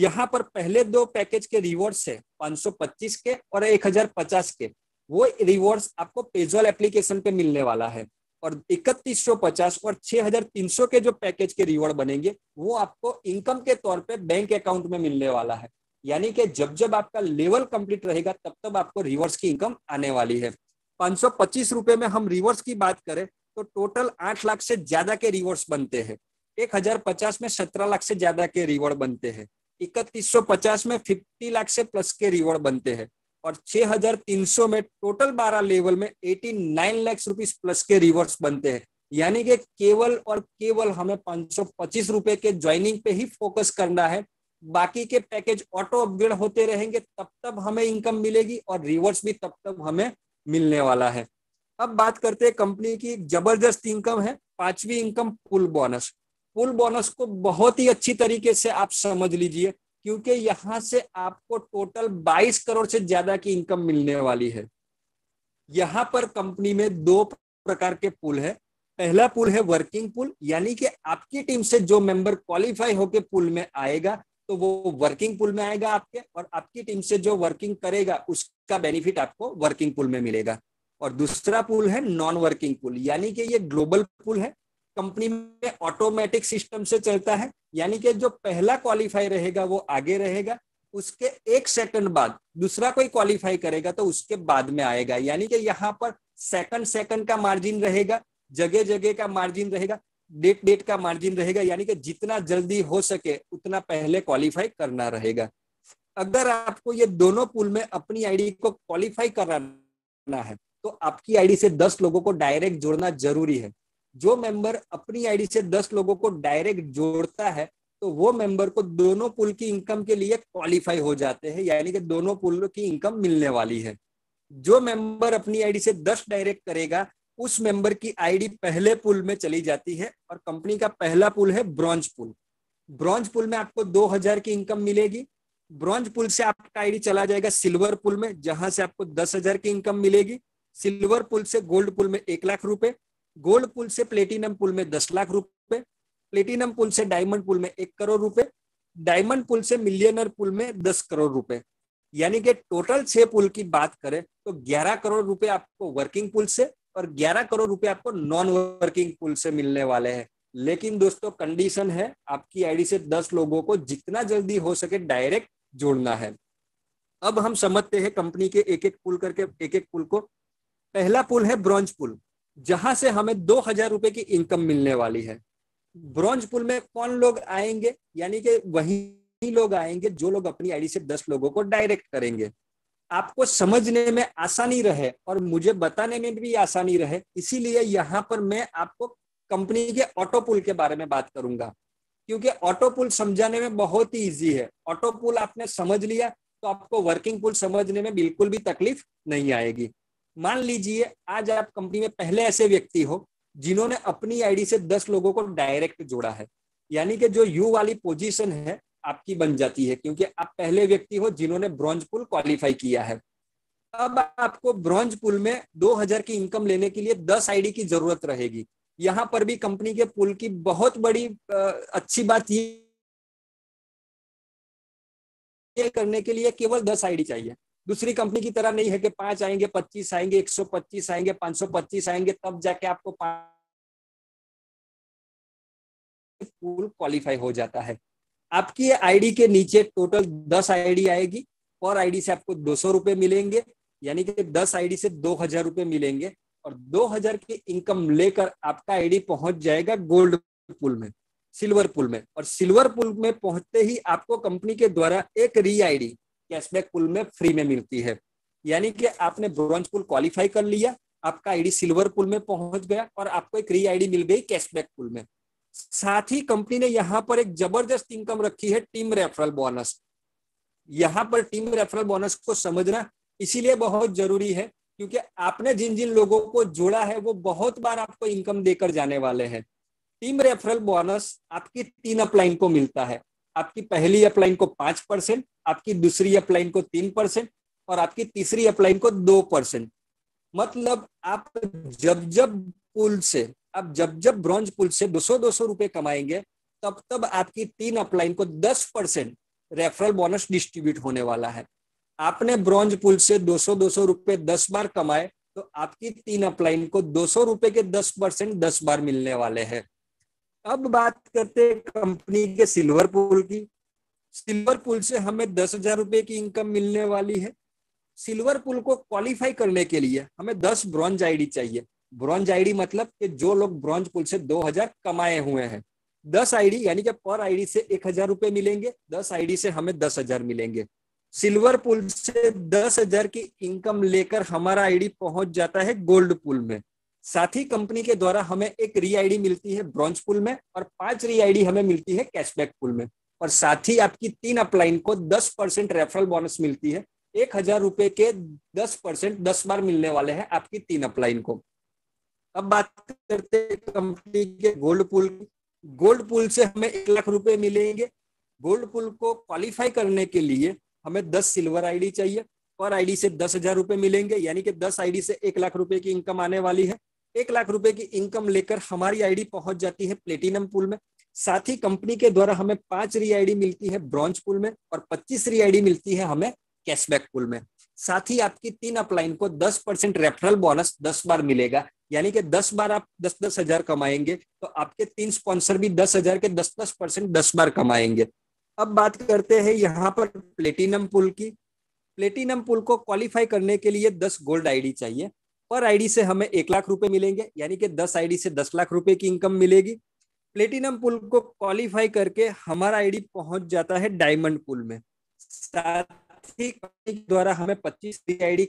यहाँ पर पहले दो पैकेज के रिवर्स है 525 के और 1050 के वो रिवर्स आपको पेजल एप्लीकेशन पे मिलने वाला है और इकतीस पचास और 6300 के जो पैकेज के रिवॉर्ड बनेंगे वो आपको इनकम के तौर पे बैंक अकाउंट में मिलने वाला है यानी कि जब जब आपका लेवल कंप्लीट रहेगा तब तब आपको रिवर्स की इनकम आने वाली है पच्चीस रुपए में हम रिवर्स की बात करें तो टोटल आठ लाख से ज्यादा के रिवर्स बनते हैं एक हजार पचास में सत्रह लाख से ज्यादा के रिवॉर्ड बनते हैं इकतीस सौ पचास में फिफ्टी लाख से प्लस के रिवॉर्ड बनते हैं और 6,300 में टोटल 12 लेवल में 89 लैक्स रुपीज प्लस के रिवर्स बनते हैं यानी कि केवल और केवल हमें पांच रुपए के ज्वाइनिंग पे ही फोकस करना है बाकी के पैकेज ऑटो अपग्रेड होते रहेंगे तब तब हमें इनकम मिलेगी और रिवर्स भी तब तब हमें मिलने वाला है अब बात करते हैं कंपनी की जबरदस्त इनकम है पांचवी income pool bonus pool bonus को बहुत ही अच्छी तरीके से आप समझ लीजिए क्योंकि यहां से आपको टोटल 22 करोड़ से ज्यादा की इनकम मिलने वाली है यहां पर कंपनी में दो प्रकार के पुल है पहला पुल है वर्किंग पुल यानी कि आपकी टीम से जो मेंबर क्वालिफाई होकर पुल में आएगा तो वो वर्किंग पुल में आएगा आपके और आपकी टीम से जो वर्किंग करेगा उसका बेनिफिट आपको वर्किंग पुल में मिलेगा और दूसरा पुल है नॉन वर्किंग पुल यानी कि ये ग्लोबल पुल है कंपनी में ऑटोमेटिक सिस्टम से चलता है यानी कि जो पहला क्वालिफाई रहेगा वो आगे रहेगा उसके एक सेकंड बाद दूसरा कोई क्वालिफाई करेगा तो उसके बाद में आएगा यानी कि यहाँ पर सेकंड सेकंड का मार्जिन रहेगा जगह जगह का मार्जिन रहेगा डेट डेट का मार्जिन रहेगा यानी कि जितना जल्दी हो सके उतना पहले क्वालिफाई करना रहेगा अगर आपको ये दोनों पुल में अपनी आईडी को क्वालिफाई कराना है तो आपकी आईडी से दस लोगों को डायरेक्ट जोड़ना जरूरी है जो मेंबर अपनी आईडी से दस लोगों को डायरेक्ट जोड़ता है तो वो मेंबर को दोनों पुल की इनकम के लिए क्वालिफाई हो जाते हैं यानी कि दोनों पुल की इनकम मिलने वाली है जो मेंबर अपनी आईडी से दस डायरेक्ट करेगा उस मेंबर की आईडी पहले पुल में चली जाती है और कंपनी का पहला पुल है ब्रॉन्ज पुल ब्रॉन्ज पुल में आपको दो हजार की इनकम मिलेगी ब्रॉन्ज पुल से आपका आईडी चला जाएगा सिल्वर पुल में जहां से आपको दस हजार की इनकम मिलेगी सिल्वर पुल से गोल्ड पुल में एक लाख रुपए गोल्ड पुल से प्लेटिनम पुल में दस लाख रुपए प्लेटिनम पुल से डायमंड पुल में एक करोड़ रुपए डायमंड पुल से मिलियनर पुल में दस करोड़ रुपए यानी कि टोटल छह पुल की बात करें तो ग्यारह करोड़ रुपए आपको वर्किंग पुल से और ग्यारह करोड़ रुपए आपको नॉन वर्किंग पुल से मिलने वाले हैं लेकिन दोस्तों कंडीशन है आपकी आईडी से दस लोगों को जितना जल्दी हो सके डायरेक्ट जोड़ना है अब हम समझते हैं कंपनी के एक एक पुल करके एक एक पुल को पहला पुल है ब्रॉन्ज पुल जहां से हमें दो हजार रुपए की इनकम मिलने वाली है ब्रॉन्ज पुल में कौन लोग आएंगे यानी कि वही लोग आएंगे जो लोग अपनी आईडी से दस लोगों को डायरेक्ट करेंगे आपको समझने में आसानी रहे और मुझे बताने में भी आसानी रहे इसीलिए यहाँ पर मैं आपको कंपनी के ऑटो पुल के बारे में बात करूंगा क्योंकि ऑटो पुल समझाने में बहुत ही ईजी है ऑटो पुल आपने समझ लिया तो आपको वर्किंग पुल समझने में बिल्कुल भी तकलीफ नहीं आएगी मान लीजिए आज आप कंपनी में पहले ऐसे व्यक्ति हो जिन्होंने अपनी आईडी से दस लोगों को डायरेक्ट जोड़ा है यानी कि जो यू वाली पोजीशन है आपकी बन जाती है क्योंकि आप पहले व्यक्ति हो जिन्होंने ब्रॉन्ज पुल क्वालिफाई किया है अब आपको ब्रॉन्ज पुल में 2000 की इनकम लेने के लिए 10 आईडी की जरूरत रहेगी यहाँ पर भी कंपनी के पुल की बहुत बड़ी अच्छी बात ये करने के लिए केवल 10 आईडी चाहिए दूसरी कंपनी की तरह नहीं है कि पांच आएंगे पच्चीस आएंगे एक सौ पच्चीस आएंगे पांच सौ पच्चीस आएंगे तब जाके आपको पूल क्वालिफाई हो जाता है आपकी आईडी के नीचे टोटल दस आईडी आएगी और आईडी से आपको दो सौ रुपए मिलेंगे यानी कि दस आईडी से दो हजार रुपए मिलेंगे और दो हजार की इनकम लेकर आपका आईडी पहुंच जाएगा गोल्ड पुल में सिल्वर पुल में और सिल्वर पुल में पहुंचते ही आपको कंपनी के द्वारा एक री आईडी कैशबैक पुल में फ्री में मिलती है यानी कि आपने ब्रॉन्ज पुल क्वालिफाई कर लिया आपका आईडी सिल्वर पुल में पहुंच गया और आपको एक री आईडी मिल गई कैशबैक पुल में साथ ही कंपनी ने यहाँ पर एक जबरदस्त इनकम रखी है टीम रेफरल बोनस यहाँ पर टीम रेफरल बोनस को समझना इसीलिए बहुत जरूरी है क्योंकि आपने जिन जिन लोगों को जोड़ा है वो बहुत बार आपको इनकम देकर जाने वाले हैं टीम रेफरल बोनस आपकी तीन अपलाइन को मिलता है आपकी पहली अपलाइन को पांच परसेंट आपकी दूसरी अपलाइन को तीन परसेंट और आपकी तीसरी अपलाइन को दो परसेंट मतलब आप जब जब पुल से आप जब जब ब्रॉन्ज पुल से 200 200 रुपए कमाएंगे तब तब आपकी तीन अपलाइन को 10 परसेंट रेफरल बोनस डिस्ट्रीब्यूट होने वाला है आपने ब्रॉन्ज पुल से 200 200 रुपए 10 बार कमाए तो आपकी तीन अपलाइन को 200 रुपए के 10 परसेंट दस बार मिलने वाले हैं अब बात करते हैं कंपनी के सिल्वर पुल की सिल्वर पुल से हमें दस हजार रुपए की इनकम मिलने वाली है सिल्वर पुल को क्वालिफाई करने के लिए हमें दस ब्रॉन्ज आईडी चाहिए ब्रॉन्ज आईडी मतलब कि जो लोग ब्रॉन्ज पुल से दो हजार कमाए हुए हैं दस आईडी यानी कि पर आईडी से एक हजार रुपए मिलेंगे दस आईडी से हमें दस हजार मिलेंगे सिल्वर पुल से दस हजार की इनकम लेकर हमारा आईडी पहुंच जाता है गोल्ड पुल में साथ ही कंपनी के द्वारा हमें एक री आईडी मिलती है ब्रॉन्ज पुल में और पांच री आईडी हमें मिलती है कैशबैक पुल में और साथ ही आपकी तीन अपलाइन को दस परसेंट रेफरल बोनस मिलती है एक हजार रुपए के दस परसेंट दस बार मिलने वाले हैं आपकी तीन अपलाइन को अब बात करते कंपनी के गोल्ड पुल गोल्ड पुल से हमें एक लाख रुपए मिलेंगे गोल्ड पुल को क्वालिफाई करने के लिए हमें दस सिल्वर आईडी चाहिए पर आईडी से दस हजार रुपए मिलेंगे यानी कि दस आईडी से एक लाख रुपए की इनकम आने वाली है एक लाख रुपए की इनकम लेकर हमारी आईडी पहुंच जाती है प्लेटिनम पुल में साथ ही कंपनी के द्वारा हमें पांच रीआईडी मिलती है ब्रॉन्ज पुल में और पच्चीस रीआईडी मिलती है हमें कैशबैक पुल में साथ ही आपकी तीन अपलाइन को दस परसेंट रेफरल बोनस दस बार मिलेगा यानी कि दस बार आप दस दस हजार कमाएंगे तो आपके तीन स्पॉन्सर भी दस हजार के दस दस परसेंट दस बार कमाएंगे अब बात करते हैं यहाँ पर प्लेटिनम पुल की प्लेटिनम पुल को क्वालिफाई करने के लिए दस गोल्ड आईडी चाहिए पर आईडी से हमें एक लाख रुपए मिलेंगे यानी कि दस आईडी से दस लाख रुपए की इनकम मिलेगी प्लेटिनम पुल को क्वालिफाई करके हमारा आईडी पहुंच जाता है डायमंड पुल में साथ ही द्वारा हमें पच्चीस आईडी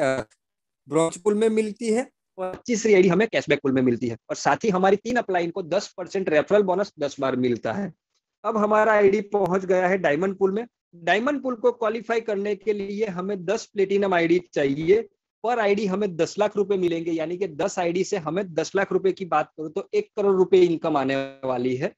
ब्रॉन्ज पुल में मिलती है और पच्चीस आईडी हमें कैशबैक पुल में मिलती है और साथ ही हमारी तीन अप्लाइन को दस परसेंट रेफरल बोनस दस बार मिलता है अब हमारा आईडी पहुंच गया है डायमंड पुल में डायमंड पुल को क्वालिफाई करने के लिए हमें दस प्लेटिनम आईडी चाहिए पर आईडी हमें दस लाख रुपए मिलेंगे यानी कि दस आईडी से हमें दस लाख रुपए की बात करो तो एक करोड़ रुपए इनकम आने वाली है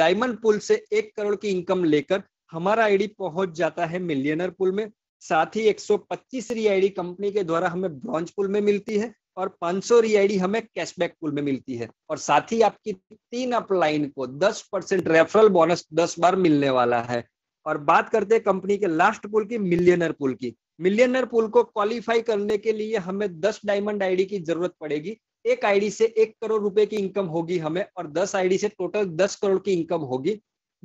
डायमंड पुल से एक करोड़ की इनकम लेकर हमारा आईडी पहुंच जाता है मिलियनर पुल में साथ ही एक 125 रीआईडी कंपनी के द्वारा हमें ब्रॉन्ज पुल में मिलती है और 500 रीआईडी हमें कैशबैक पुल में मिलती है और साथ ही आपकी तीन अपलाइन को 10 परसेंट रेफरल बोनस 10 बार मिलने वाला है और बात करते हैं कंपनी के लास्ट पुल की मिलियनर पुल की मिलियनर पूल को क्वालिफाई करने के लिए हमें दस डायमंड आईडी की जरूरत पड़ेगी एक आईडी से एक करोड़ रुपए की इनकम होगी हमें और दस आईडी से टोटल दस करोड़ की इनकम होगी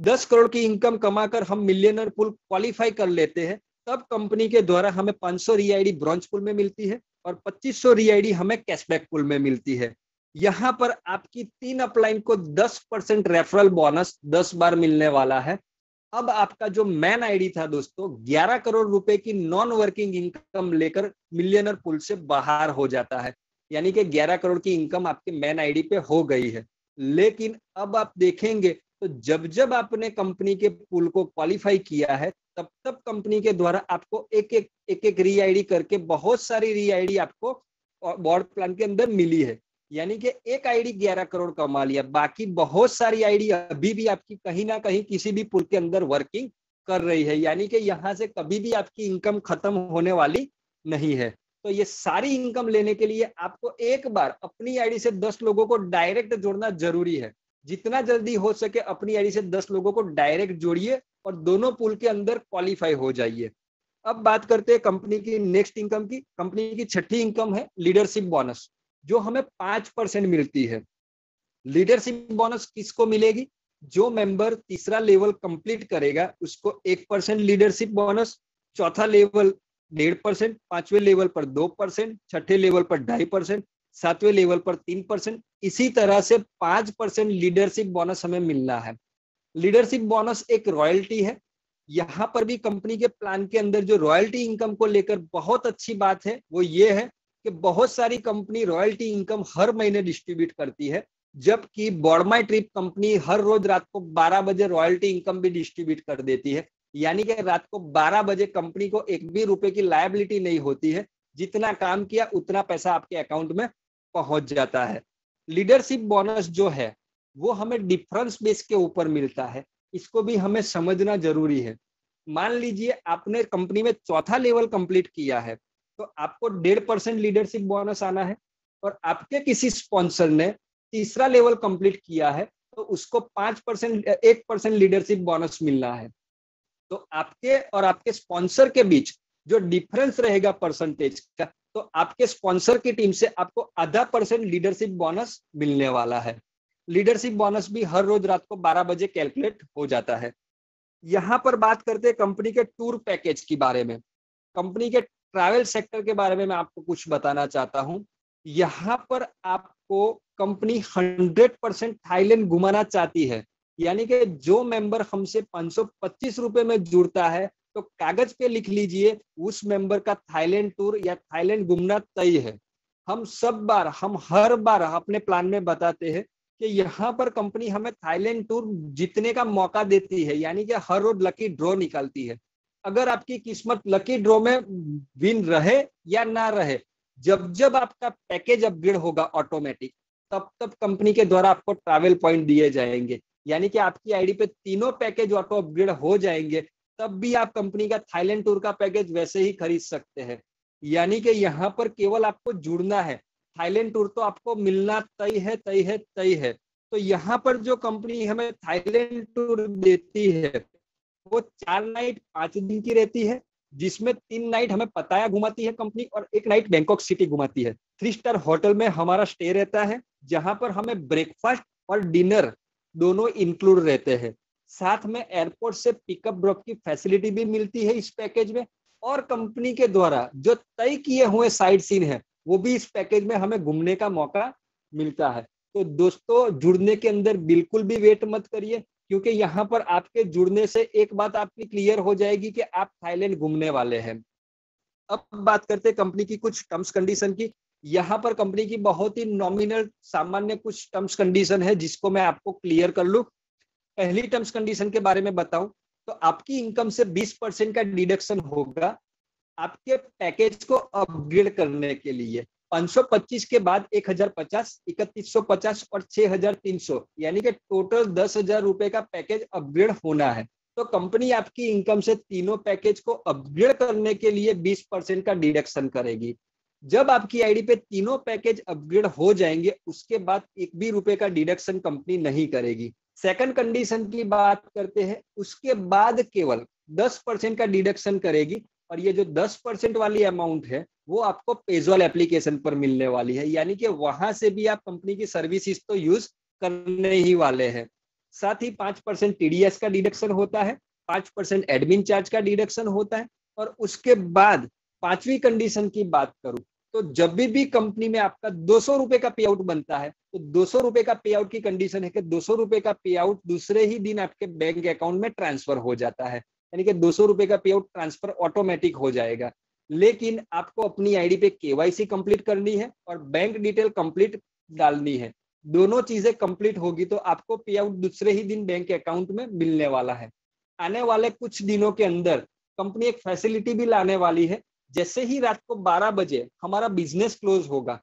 दस करोड़ की इनकम कमाकर हम मिलियनर पुल क्वालिफाई कर लेते हैं तब कंपनी के द्वारा हमें 500 रीआईडी ब्रॉन्ज पुल में मिलती है और 2500 रीआईडी हमें कैशबैक पुल में मिलती है यहाँ पर आपकी तीन अपलाइन को 10 परसेंट रेफरल बोनस 10 बार मिलने वाला है अब आपका जो मैन आईडी था दोस्तों 11 करोड़ रुपए की नॉन वर्किंग इनकम लेकर मिलियनर पुल से बाहर हो जाता है यानी कि 11 करोड़ की इनकम आपके मैन आईडी पे हो गई है लेकिन अब आप देखेंगे तो जब जब आपने कंपनी के पुल को क्वालिफाई किया है तब तब कंपनी के द्वारा आपको एक एक एक एक री आई करके बहुत सारी री आई आपको बॉर्ड प्लान के अंदर मिली है यानी कि एक आईडी 11 करोड़ कमा लिया बाकी बहुत सारी आईडी अभी भी आपकी कहीं ना कहीं किसी भी पुल के अंदर वर्किंग कर रही है यानी कि यहाँ से कभी भी आपकी इनकम खत्म होने वाली नहीं है तो ये सारी इनकम लेने के लिए आपको एक बार अपनी आईडी से दस लोगों को डायरेक्ट जोड़ना जरूरी है जितना जल्दी हो सके अपनी आईडी से दस लोगों को डायरेक्ट जोड़िए और दोनों पुल के अंदर क्वालिफाई हो जाइए अब बात करते हैं कंपनी की नेक्स्ट इनकम की कंपनी की छठी इनकम है लीडरशिप बोनस जो हमें पांच परसेंट मिलती है लीडरशिप बोनस किसको मिलेगी जो मेंबर तीसरा लेवल कंप्लीट करेगा उसको एक परसेंट लीडरशिप बोनस चौथा लेवल डेढ़ परसेंट पांचवें लेवल पर दो परसेंट छठे लेवल पर ढाई परसेंट सातवें लेवल पर तीन परसेंट इसी तरह से पांच परसेंट लीडरशिप बोनस हमें मिलना है लीडरशिप बोनस एक रॉयल्टी है यहाँ पर भी कंपनी के प्लान के अंदर जो रॉयल्टी इनकम को लेकर बहुत अच्छी बात है वो ये है कि बहुत सारी कंपनी रॉयल्टी इनकम हर महीने डिस्ट्रीब्यूट करती है जबकि बॉडमाई ट्रिप कंपनी हर रोज रात को 12 बजे रॉयल्टी इनकम भी डिस्ट्रीब्यूट कर देती है यानी कि रात को 12 बजे कंपनी को एक भी रुपए की लाइबिलिटी नहीं होती है जितना काम किया उतना पैसा आपके अकाउंट में पहुंच जाता है लीडरशिप बोनस जो है वो हमें डिफरेंस बेस के ऊपर मिलता है इसको भी हमें समझना जरूरी है मान लीजिए आपने कंपनी में चौथा लेवल कंप्लीट किया है तो आपको डेढ़ परसेंट लीडरशिप बोनस आना है और आपके किसी स्पॉन्सर ने तीसरा लेवल कंप्लीट किया है तो उसको पांच परसेंट एक परसेंट लीडरशिप बोनस मिलना है तो आपके और आपके स्पॉन्सर के बीच जो डिफरेंस रहेगा परसेंटेज का तो आपके स्पॉन्सर की टीम से आपको आधा परसेंट लीडरशिप बोनस मिलने वाला है लीडरशिप बोनस भी हर रोज रात को 12 बजे कैलकुलेट हो जाता है यहां पर बात करते हैं कंपनी के टूर पैकेज के बारे में कंपनी के ट्रैवल सेक्टर के बारे में मैं आपको कुछ बताना चाहता हूँ यहाँ पर आपको कंपनी 100 परसेंट थाईलैंड घुमाना चाहती है यानी कि जो मेंबर हमसे पांच रुपए में जुड़ता है तो कागज पे लिख लीजिए उस मेंबर का थाईलैंड टूर या थाईलैंड घूमना तय है हम सब बार हम हर बार अपने प्लान में बताते हैं कि यहाँ पर कंपनी हमें थाईलैंड टूर जीतने का मौका देती है यानी कि हर रोज लकी ड्रॉ निकालती है अगर आपकी किस्मत लकी ड्रॉ में विन रहे या ना रहे जब जब आपका पैकेज अपग्रेड होगा ऑटोमेटिक तब तब कंपनी के द्वारा आपको ट्रैवल पॉइंट दिए जाएंगे यानी कि आपकी आईडी पे तीनों पैकेज ऑटो अपग्रेड हो जाएंगे तब भी आप कंपनी का थाईलैंड टूर का पैकेज वैसे ही खरीद सकते हैं यानी कि यहाँ पर केवल आपको जुड़ना है थाईलैंड टूर तो आपको मिलना तय है तय है तय है तो यहाँ पर जो कंपनी हमें थाईलैंड टूर देती है वो चार नाइट पांच दिन की रहती है जिसमें तीन नाइट हमें पताया घुमाती है कंपनी और एक नाइट बैंकॉक सिटी घुमाती है थ्री स्टार होटल में हमारा स्टे रहता है जहां पर हमें ब्रेकफास्ट और डिनर दोनों इंक्लूड रहते हैं साथ में एयरपोर्ट से पिकअप ड्रॉप की फैसिलिटी भी मिलती है इस पैकेज में और कंपनी के द्वारा जो तय किए हुए साइड सीन है वो भी इस पैकेज में हमें घूमने का मौका मिलता है तो दोस्तों जुड़ने के अंदर बिल्कुल भी वेट मत करिए क्योंकि यहाँ पर आपके जुड़ने से एक बात आपकी क्लियर हो जाएगी कि आप थाईलैंड घूमने वाले हैं अब बात करते हैं कंपनी की कुछ टर्म्स कंडीशन की यहाँ पर कंपनी की बहुत ही नॉमिनल सामान्य कुछ टर्म्स कंडीशन है जिसको मैं आपको क्लियर कर लू पहली टर्म्स कंडीशन के बारे में बताऊं तो आपकी इनकम से 20 परसेंट का डिडक्शन होगा आपके पैकेज को अपग्रेड करने के लिए 525 के बाद 1050, 3150 और 6300 यानी कि टोटल दस हजार रुपए का पैकेज अपग्रेड होना है तो कंपनी आपकी इनकम से तीनों पैकेज को अपग्रेड करने के लिए 20 परसेंट का डिडक्शन करेगी जब आपकी आईडी पे तीनों पैकेज अपग्रेड हो जाएंगे उसके बाद एक भी रुपए का डिडक्शन कंपनी नहीं करेगी सेकंड कंडीशन की बात करते हैं उसके बाद केवल 10 परसेंट का डिडक्शन करेगी और ये जो 10 परसेंट वाली अमाउंट है वो आपको पेजॉल एप्लीकेशन पर मिलने वाली है यानी कि वहां से भी आप कंपनी की सर्विसेज तो यूज करने ही वाले हैं साथ ही पांच परसेंट टीडीएस का डिडक्शन होता है पांच परसेंट एडमिन चार्ज का डिडक्शन होता है और उसके बाद पांचवी कंडीशन की बात करूं तो जब भी भी कंपनी में आपका दो सौ रुपए का पे आउट बनता है तो दो सौ रुपए का पे आउट की कंडीशन है कि दो सौ रुपए का पे आउट दूसरे ही दिन आपके बैंक अकाउंट में ट्रांसफर हो जाता है यानी कि दो सौ रुपए का पे आउट ट्रांसफर ऑटोमेटिक हो जाएगा लेकिन आपको अपनी आईडी पे केवाईसी कंप्लीट करनी है और बैंक डिटेल कंप्लीट डालनी है दोनों चीजें कंप्लीट होगी तो आपको पे आउट दूसरे ही दिन बैंक अकाउंट में मिलने वाला है आने वाले कुछ दिनों के अंदर कंपनी एक फैसिलिटी भी लाने वाली है जैसे ही रात को 12 बजे हमारा बिजनेस क्लोज होगा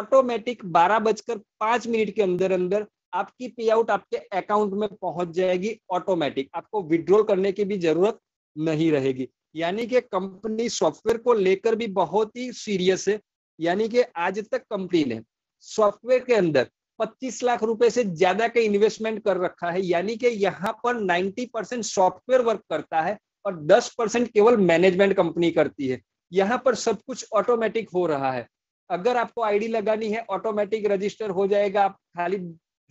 ऑटोमेटिक बारह बजकर पांच मिनट के अंदर अंदर आपकी पे आउट आपके अकाउंट में पहुंच जाएगी ऑटोमेटिक आपको विड्रॉल करने की भी जरूरत नहीं रहेगी यानी कि कंपनी सॉफ्टवेयर को लेकर भी बहुत ही सीरियस है यानी कि आज तक कंपनी ने सॉफ्टवेयर के अंदर 25 लाख रुपए से ज्यादा का इन्वेस्टमेंट कर रखा है यानी कि यहाँ पर 90 परसेंट सॉफ्टवेयर वर्क करता है और 10 परसेंट केवल मैनेजमेंट कंपनी करती है यहाँ पर सब कुछ ऑटोमेटिक हो रहा है अगर आपको आईडी लगानी है ऑटोमेटिक रजिस्टर हो जाएगा आप खाली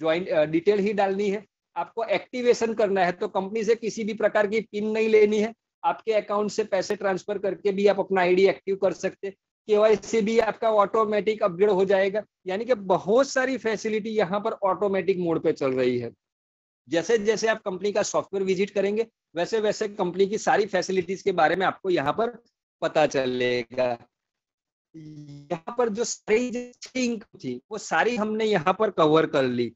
ज्वाइन डिटेल ही डालनी है आपको एक्टिवेशन करना है तो कंपनी से किसी भी प्रकार की पिन नहीं लेनी है आपके अकाउंट से पैसे ट्रांसफर करके भी आप अपना आईडी एक्टिव कर सकते केवाईसी भी आपका ऑटोमेटिक अपग्रेड हो जाएगा यानी कि बहुत सारी फैसिलिटी यहाँ पर ऑटोमेटिक मोड पे चल रही है जैसे जैसे आप कंपनी का सॉफ्टवेयर विजिट करेंगे वैसे वैसे कंपनी की सारी फैसिलिटीज के बारे में आपको यहाँ पर पता चलेगा यहाँ पर जो सारी थी वो सारी हमने यहाँ पर कवर कर ली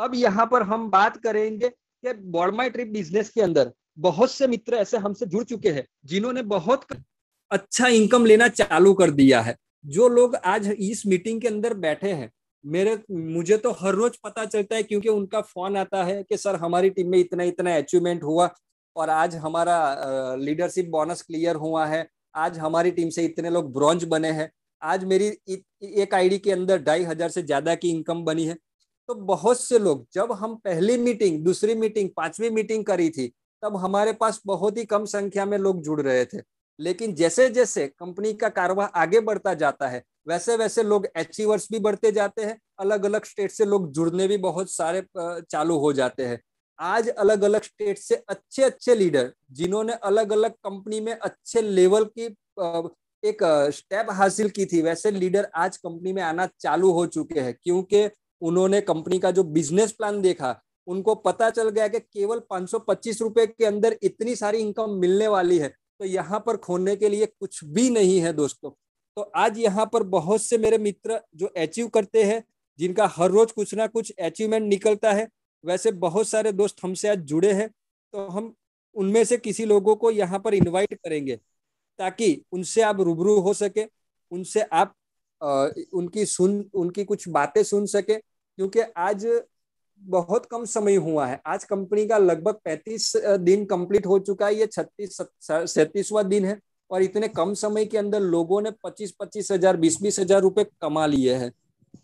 अब यहाँ पर हम बात करेंगे कि बॉडमाई ट्रिप बिजनेस के अंदर बहुत से मित्र ऐसे हमसे जुड़ चुके हैं जिन्होंने बहुत अच्छा इनकम लेना चालू कर दिया है जो लोग आज इस मीटिंग के अंदर बैठे हैं मेरे मुझे तो हर रोज पता चलता है क्योंकि उनका फोन आता है कि सर हमारी टीम में इतना इतना अचीवमेंट हुआ और आज हमारा लीडरशिप बोनस क्लियर हुआ है आज हमारी टीम से इतने लोग ब्रॉन्ज बने हैं आज मेरी एक आईडी के अंदर ढाई हजार से ज्यादा की इनकम बनी है तो बहुत से लोग जब हम पहली मीटिंग दूसरी मीटिंग पांचवी मीटिंग करी थी तब हमारे पास बहुत ही कम संख्या में लोग जुड़ रहे थे लेकिन जैसे जैसे कंपनी का कारोबार आगे बढ़ता जाता है वैसे वैसे लोग अचीवर्स भी बढ़ते जाते हैं अलग अलग स्टेट से लोग जुड़ने भी बहुत सारे चालू हो जाते हैं आज अलग अलग स्टेट से अच्छे अच्छे लीडर जिन्होंने अलग अलग कंपनी में अच्छे लेवल की एक स्टेप हासिल की थी वैसे लीडर आज कंपनी में आना चालू हो चुके हैं क्योंकि उन्होंने कंपनी का जो बिजनेस प्लान देखा उनको पता चल गया कि केवल पांच रुपए के अंदर इतनी सारी इनकम मिलने वाली है तो यहाँ पर खोने के लिए कुछ भी नहीं है दोस्तों तो आज यहाँ पर बहुत से मेरे मित्र जो अचीव करते हैं जिनका हर रोज कुछ ना कुछ अचीवमेंट निकलता है वैसे बहुत सारे दोस्त हमसे आज जुड़े हैं तो हम उनमें से किसी लोगों को यहाँ पर इनवाइट करेंगे ताकि उनसे आप रूबरू हो सके उनसे आप आ, उनकी सुन उनकी कुछ बातें सुन सके क्योंकि आज बहुत कम समय हुआ है आज कंपनी का लगभग 35 दिन कंप्लीट हो चुका है ये छत्तीस सैतीसवा दिन है और इतने कम समय के अंदर लोगों ने पच्चीस पच्चीस हजार बीस बीस हजार रुपए कमा लिए हैं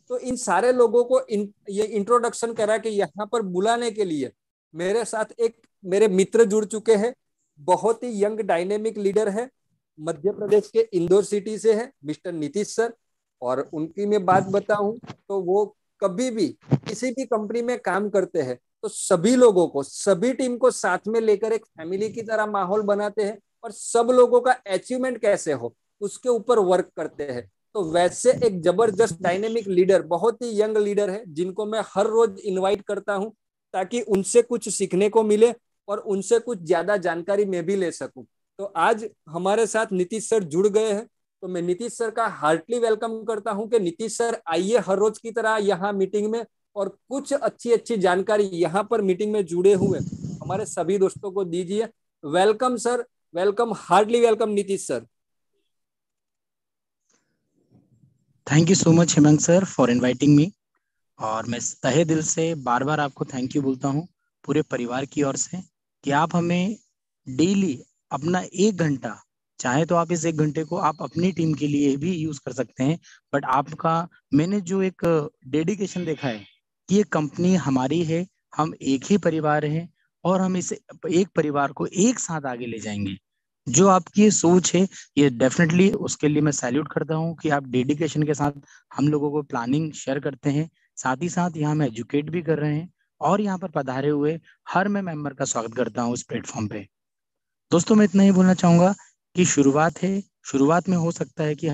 तो इन सारे लोगों को इन ये इंट्रोडक्शन करा के यहाँ पर बुलाने के लिए मेरे साथ एक मेरे मित्र जुड़ चुके हैं बहुत ही यंग डायनेमिक लीडर है मध्य प्रदेश के इंदौर सिटी से है मिस्टर नीतीश सर और उनकी मैं बात बताऊं तो वो कभी भी किसी भी कंपनी में काम करते हैं तो सभी लोगों को सभी टीम को साथ में लेकर एक फैमिली की तरह माहौल बनाते हैं और सब लोगों का अचीवमेंट कैसे हो उसके ऊपर वर्क करते हैं तो वैसे एक जबरदस्त डायनेमिक लीडर बहुत ही यंग लीडर है जिनको मैं हर रोज इनवाइट करता हूं ताकि उनसे कुछ सीखने को मिले और उनसे कुछ ज्यादा जानकारी मैं भी ले सकूं तो आज हमारे साथ नीतीश सर जुड़ गए हैं तो मैं नीतीश सर का हार्टली वेलकम करता हूं कि नीतीश सर आइए हर रोज की तरह यहाँ मीटिंग में और कुछ अच्छी अच्छी जानकारी यहाँ पर मीटिंग में जुड़े हुए हमारे सभी दोस्तों को दीजिए welcome sir welcome hardly welcome Nitish sir thank you so much Hemant sir for inviting me और मैं तहे दिल से बार बार आपको थैंक यू बोलता हूँ पूरे परिवार की ओर से कि आप हमें डेली अपना एक घंटा चाहे तो आप इस एक घंटे को आप अपनी टीम के लिए भी यूज कर सकते हैं बट आपका मैंने जो एक डेडिकेशन देखा है कि ये कंपनी हमारी है हम एक ही परिवार है और हम इस एक परिवार को एक साथ आगे ले जाएंगे जो आपकी सोच है ये डेफिनेटली उसके लिए मैं सैल्यूट करता हूँ कि आप डेडिकेशन के साथ हम लोगों को प्लानिंग शेयर करते हैं साथ ही साथ यहाँ में एजुकेट भी कर रहे हैं और यहाँ पर पधारे हुए हर मैं मेंबर का स्वागत करता हूँ इस प्लेटफॉर्म पे दोस्तों मैं इतना ही बोलना चाहूंगा की शुरुआत है शुरुआत में हो सकता है कि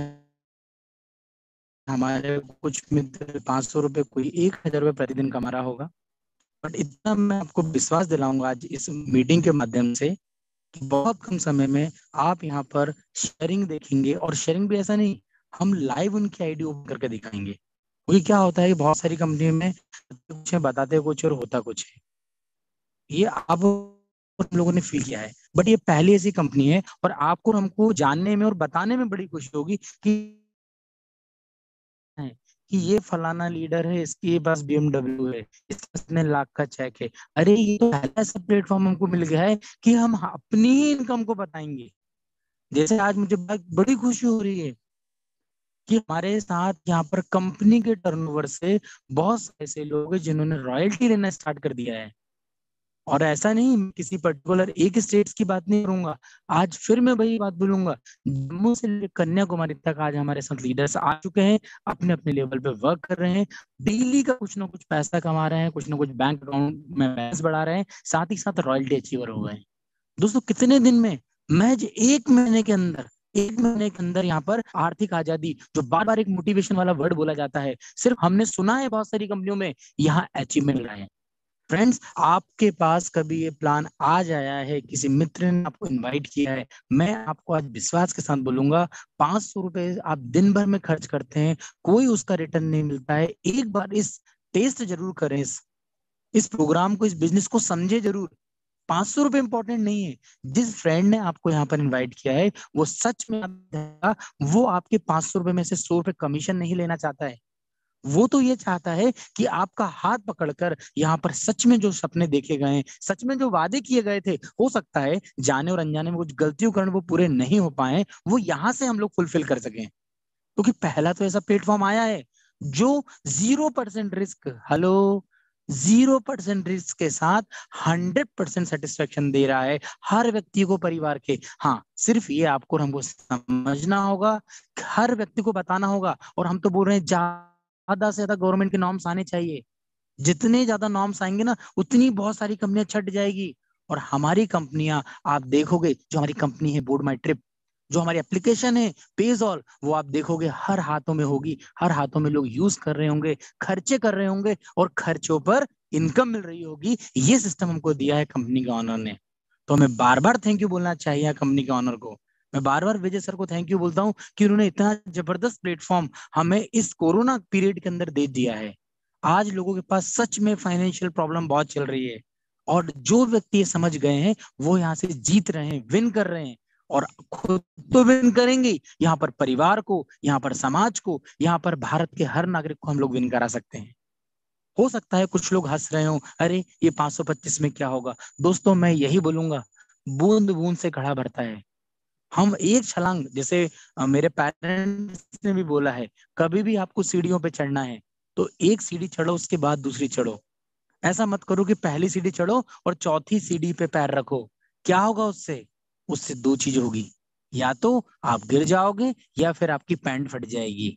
हमारे कुछ मित्र पांच सौ रुपए कोई एक हजार रुपये प्रतिदिन कमा रहा होगा बट इतना मैं आपको विश्वास दिलाऊंगा आज इस मीटिंग के माध्यम से कि बहुत कम समय में आप यहाँ पर शेयरिंग देखेंगे और शेयरिंग भी ऐसा नहीं हम लाइव उनकी आईडी ओपन करके दिखाएंगे क्योंकि क्या होता है कि बहुत सारी कंपनी में कुछ बताते कुछ और होता कुछ है ये आप उन लोगों ने फील किया है बट ये पहली ऐसी कंपनी है और आपको हमको जानने में और बताने में बड़ी खुशी होगी कि कि ये फलाना लीडर है इसके पास बीएमडब्ल्यू है इसने लाख का चेक है अरे ये तो पहला ऐसा प्लेटफॉर्म हमको मिल गया है कि हम अपनी ही इनकम को बताएंगे जैसे आज मुझे बड़ी खुशी हो रही है कि हमारे साथ यहाँ पर कंपनी के टर्नओवर से बहुत ऐसे लोग हैं जिन्होंने रॉयल्टी लेना स्टार्ट कर दिया है और ऐसा नहीं किसी पर्टिकुलर एक स्टेट्स की बात नहीं करूंगा आज फिर मैं वही बात बोलूंगा जम्मू से कन्याकुमारी तक आज हमारे साथ लीडर्स आ चुके हैं अपने अपने लेवल पे वर्क कर रहे हैं डेली का कुछ ना कुछ पैसा कमा रहे हैं कुछ ना कुछ बैंक अकाउंट में बैलेंस बढ़ा रहे हैं साथ ही साथ रॉयल्टी अचीवर हो गए हैं दोस्तों कितने दिन में महज एक महीने के अंदर एक महीने के अंदर यहाँ पर आर्थिक आजादी जो बार बार एक मोटिवेशन वाला वर्ड बोला जाता है सिर्फ हमने सुना है बहुत सारी कंपनियों में यहाँ अचीवमेंट रहा है फ्रेंड्स आपके पास कभी ये प्लान आ जाया है किसी मित्र ने आपको इनवाइट किया है मैं आपको आज विश्वास के साथ बोलूंगा पांच सौ रुपए आप दिन भर में खर्च करते हैं कोई उसका रिटर्न नहीं मिलता है एक बार इस टेस्ट जरूर करें इस इस प्रोग्राम को इस बिजनेस को समझे जरूर पांच सौ रुपए इंपॉर्टेंट नहीं है जिस फ्रेंड ने आपको यहाँ पर इनवाइट किया है वो सच में वो आपके पांच सौ रुपए में से सौ रुपए कमीशन नहीं लेना चाहता है वो तो ये चाहता है कि आपका हाथ पकड़कर यहाँ पर सच में जो सपने देखे गए हैं सच में जो वादे किए गए थे हो सकता है जाने और अनजाने में कुछ गलतियों कारण वो पूरे नहीं हो पाए वो यहाँ से हम लोग फुलफिल कर सके क्योंकि तो पहला तो ऐसा प्लेटफॉर्म आया है जो zero percent risk hello zero percent risk के साथ हंड्रेड परसेंट सेटिस्फेक्शन दे रहा है हर व्यक्ति को परिवार के हाँ सिर्फ ये आपको हमको समझना होगा हर व्यक्ति को बताना होगा और हम तो बोल रहे हैं जा आधा से ज्यादा गवर्नमेंट के नॉर्म्स आने चाहिए जितने ज्यादा नॉर्म्स आएंगे ना उतनी बहुत सारी कंपनियां छट जाएगी और हमारी कंपनियां आप देखोगे जो हमारी कंपनी है बोर्ड माई ट्रिप जो हमारी एप्लीकेशन है पेज ऑल वो आप देखोगे हर हाथों में होगी हर हाथों में लोग यूज कर रहे होंगे खर्चे कर रहे होंगे और खर्चों पर इनकम मिल रही होगी ये सिस्टम हमको दिया है कंपनी के ऑनर ने तो हमें बार बार थैंक यू बोलना चाहिए कंपनी के ऑनर को मैं बार बार विजय सर को थैंक यू बोलता हूँ कि उन्होंने इतना जबरदस्त प्लेटफॉर्म हमें इस कोरोना पीरियड के अंदर दे दिया है आज लोगों के पास सच में फाइनेंशियल प्रॉब्लम बहुत चल रही है और जो व्यक्ति ये समझ गए हैं वो यहाँ से जीत रहे हैं विन कर रहे हैं और खुद तो विन करेंगे यहाँ पर परिवार को यहाँ पर समाज को यहाँ पर भारत के हर नागरिक को हम लोग विन करा सकते हैं हो सकता है कुछ लोग हंस रहे हो अरे ये 525 में क्या होगा दोस्तों मैं यही बोलूंगा बूंद बूंद से घड़ा भरता है हम एक छलांग जैसे मेरे पेरेंट्स ने भी बोला है कभी भी आपको सीढ़ियों पे चढ़ना है तो एक सीढ़ी चढ़ो उसके बाद दूसरी चढ़ो ऐसा मत करो कि पहली सीढ़ी चढ़ो और चौथी सीढ़ी पे पैर रखो क्या होगा उससे उससे दो चीज होगी या तो आप गिर जाओगे या फिर आपकी पैंट फट जाएगी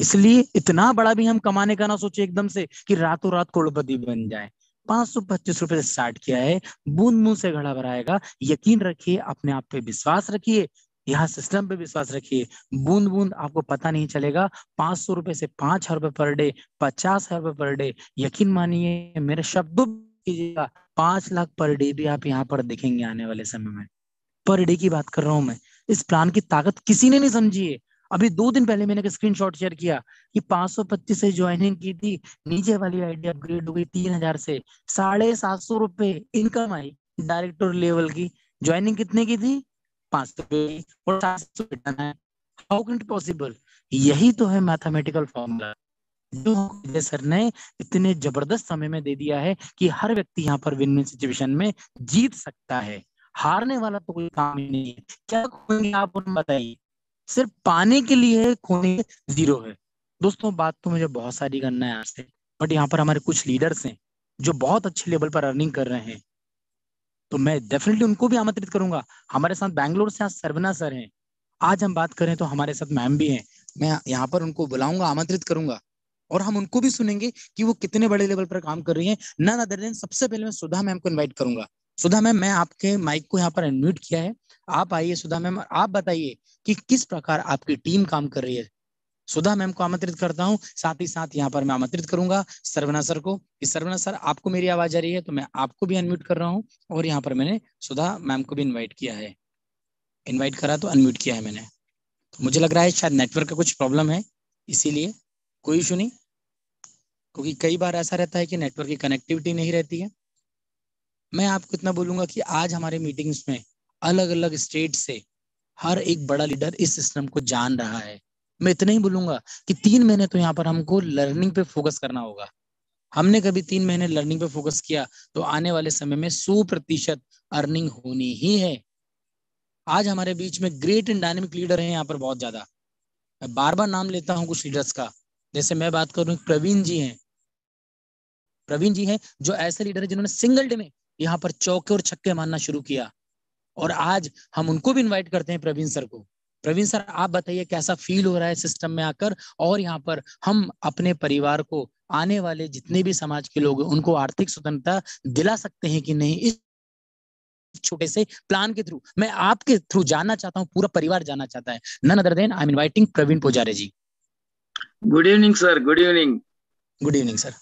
इसलिए इतना बड़ा भी हम कमाने का ना सोचे एकदम से कि रातों रात करोड़पति बन जाए पांच सौ पच्चीस रुपए से स्टार्ट किया है बूंद मुंह से घड़ा भराएगा यकीन रखिए अपने आप पे विश्वास रखिए यहाँ सिस्टम पे विश्वास रखिए बूंद बूंद आपको पता नहीं चलेगा पांच सौ रुपए से पांच हजार रुपए पर डे पचास हजार रुपए पर डे यकीन मानिए मेरे शब्दों कीजिएगा पांच लाख पर डे भी आप यहाँ पर देखेंगे आने वाले समय में पर डे की बात कर रहा हूं मैं इस प्लान की ताकत किसी ने नहीं समझी है अभी दो दिन पहले मैंने स्क्रीन शॉट शेयर किया कि पांच सौ पच्चीस से ज्वाइनिंग की थी नीचे वाली आईडी अपग्रेड हो गई तीन हजार से साढ़े सात सौ रुपए इनकम आई डायरेक्टर लेवल की ज्वाइनिंग कितने की थी पांच सौ और सात सौ हाउ कैन पॉसिबल यही तो है मैथमेटिकल फॉर्मूला जो सर ने इतने जबरदस्त समय में दे दिया है कि हर व्यक्ति यहाँ पर विन विन सिचुएशन में जीत सकता है हारने वाला तो कोई काम ही नहीं है क्या खोएंगे आप उन्हें बताइए सिर्फ पाने के लिए खोने जीरो है दोस्तों बात तो मुझे बहुत सारी करना है आपसे बट यहाँ पर हमारे कुछ लीडर्स हैं जो बहुत अच्छे लेवल पर अर्निंग कर रहे हैं तो मैं डेफिनेटली उनको भी आमंत्रित करूंगा हमारे साथ बैंगलोर से आज सरवना सर हैं आज हम बात करें तो हमारे साथ मैम भी हैं मैं यहाँ पर उनको बुलाऊंगा आमंत्रित करूंगा और हम उनको भी सुनेंगे कि वो कितने बड़े लेवल पर काम कर रही हैं ना ना देन सबसे पहले मैं सुधा मैम को इनवाइट करूंगा सुधा मैम मैं आपके माइक को यहाँ पर अनम्यूट किया है आप आइए सुधा मैम आप बताइए कि किस प्रकार आपकी टीम काम कर रही है सुधा मैम को आमंत्रित करता हूँ साथ ही साथ यहाँ पर मैं आमंत्रित करूंगा सर्वना सर को कि सर्वना सर आपको मेरी आवाज आ रही है तो मैं आपको भी अनम्यूट कर रहा हूँ और यहाँ पर मैंने सुधा मैम को भी इन्वाइट किया है इन्वाइट करा तो अनम्यूट किया है मैंने तो मुझे लग रहा है शायद नेटवर्क का कुछ प्रॉब्लम है इसीलिए कोई इशू नहीं क्योंकि कई बार ऐसा रहता है कि नेटवर्क की कनेक्टिविटी नहीं रहती है मैं आपको इतना बोलूंगा कि आज हमारे मीटिंग्स में अलग अलग स्टेट से हर एक बड़ा लीडर इस सिस्टम को जान रहा है मैं इतना ही बोलूंगा कि तीन महीने तो यहाँ पर हमको लर्निंग पे फोकस करना होगा हमने कभी तीन महीने लर्निंग पे फोकस किया तो आने वाले समय में सौ प्रतिशत अर्निंग होनी ही है आज हमारे बीच में ग्रेट एंड डायनेमिक लीडर हैं यहाँ पर बहुत ज्यादा मैं बार बार नाम लेता हूँ कुछ लीडर्स का जैसे मैं बात करूँ प्रवीण जी हैं प्रवीण जी हैं जो ऐसे लीडर है जिन्होंने सिंगल डे में यहाँ पर चौके और छक्के मारना शुरू किया और आज हम उनको भी इनवाइट करते हैं प्रवीण सर को प्रवीण सर आप बताइए कैसा फील हो रहा है सिस्टम में आकर और यहाँ पर हम अपने परिवार को आने वाले जितने भी समाज के लोग उनको आर्थिक स्वतंत्रता दिला सकते हैं कि नहीं इस छोटे से प्लान के थ्रू मैं आपके थ्रू जानना चाहता हूँ पूरा परिवार जानना चाहता है none other than I am inviting Praveen Pujari ji good evening sir good evening good evening sir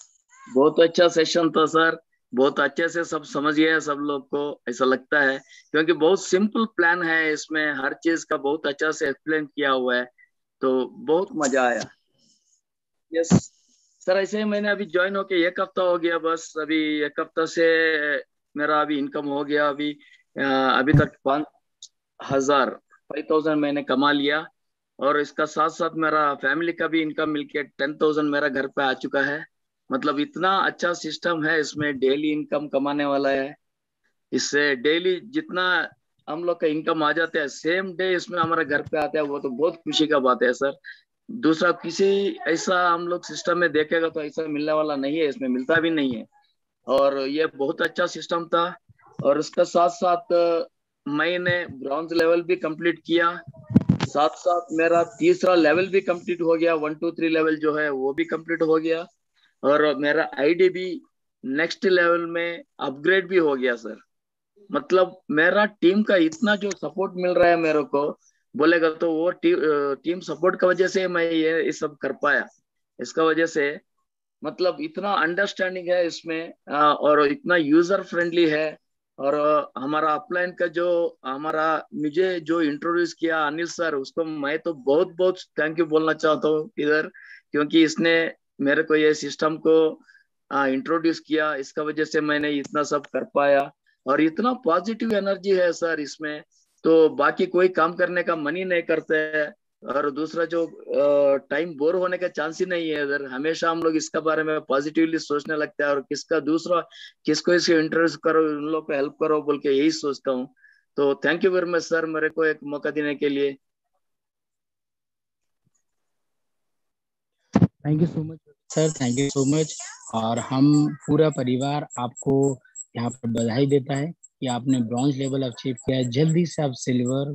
बहुत अच्छा सेशन था सर बहुत अच्छे से सब समझ है सब लोग को ऐसा लगता है क्योंकि बहुत सिंपल प्लान है इसमें हर चीज का बहुत अच्छा से एक्सप्लेन किया हुआ है तो बहुत मजा आया यस सर ऐसे ही मैंने अभी ज्वाइन होके एक हफ्ता हो गया बस अभी एक हफ्ता से मेरा अभी इनकम हो गया अभी अभी तक पाँच हजार फाइव थाउजेंड मैंने कमा लिया और इसका साथ साथ मेरा फैमिली का भी इनकम मिलके टेन थाउजेंड मेरा घर पे आ चुका है मतलब इतना अच्छा सिस्टम है इसमें डेली इनकम कमाने वाला है इससे डेली जितना हम लोग का इनकम आ जाता है सेम डे इसमें हमारे घर पे आता है वो तो बहुत खुशी का बात है सर दूसरा किसी ऐसा हम लोग सिस्टम में देखेगा तो ऐसा मिलने वाला नहीं है इसमें मिलता भी नहीं है और ये बहुत अच्छा सिस्टम था और उसका साथ साथ मैंने ब्रॉन्ज लेवल भी कंप्लीट किया साथ साथ मेरा तीसरा लेवल भी कंप्लीट हो गया वन टू थ्री लेवल जो है वो भी कंप्लीट हो गया और मेरा आईडी भी नेक्स्ट लेवल में अपग्रेड भी हो गया सर मतलब मेरा टीम का इतना जो सपोर्ट मिल रहा है मेरे को बोलेगा तो वो टी, टीम सपोर्ट का वजह से मैं ये, सब कर पाया इसका वजह से मतलब इतना अंडरस्टैंडिंग है इसमें और इतना यूजर फ्रेंडली है और हमारा अपलाइन का जो हमारा मुझे जो इंट्रोड्यूस किया अनिल सर उसको मैं तो बहुत बहुत थैंक यू बोलना चाहता हूँ इधर क्योंकि इसने मेरे को ये सिस्टम को इंट्रोड्यूस किया इसका वजह से मैंने इतना सब कर पाया और इतना पॉजिटिव एनर्जी है सर इसमें तो बाकी कोई काम करने का मन ही नहीं करते है और दूसरा जो टाइम बोर होने का चांस ही नहीं है इधर हमेशा हम लोग इसका बारे में पॉजिटिवली सोचने लगता है और किसका दूसरा किसको इसको इंटरेस्ट करो उन लोग को हेल्प करो बोल के यही सोचता हूँ तो thank you very much sir मेरे को एक मौका देने के लिए thank you so much sir thank you so much और हम पूरा परिवार आपको यहाँ पर बधाई देता है कि आपने ब्रॉन्ज लेवल अचीव किया है जल्दी से आप सिल्वर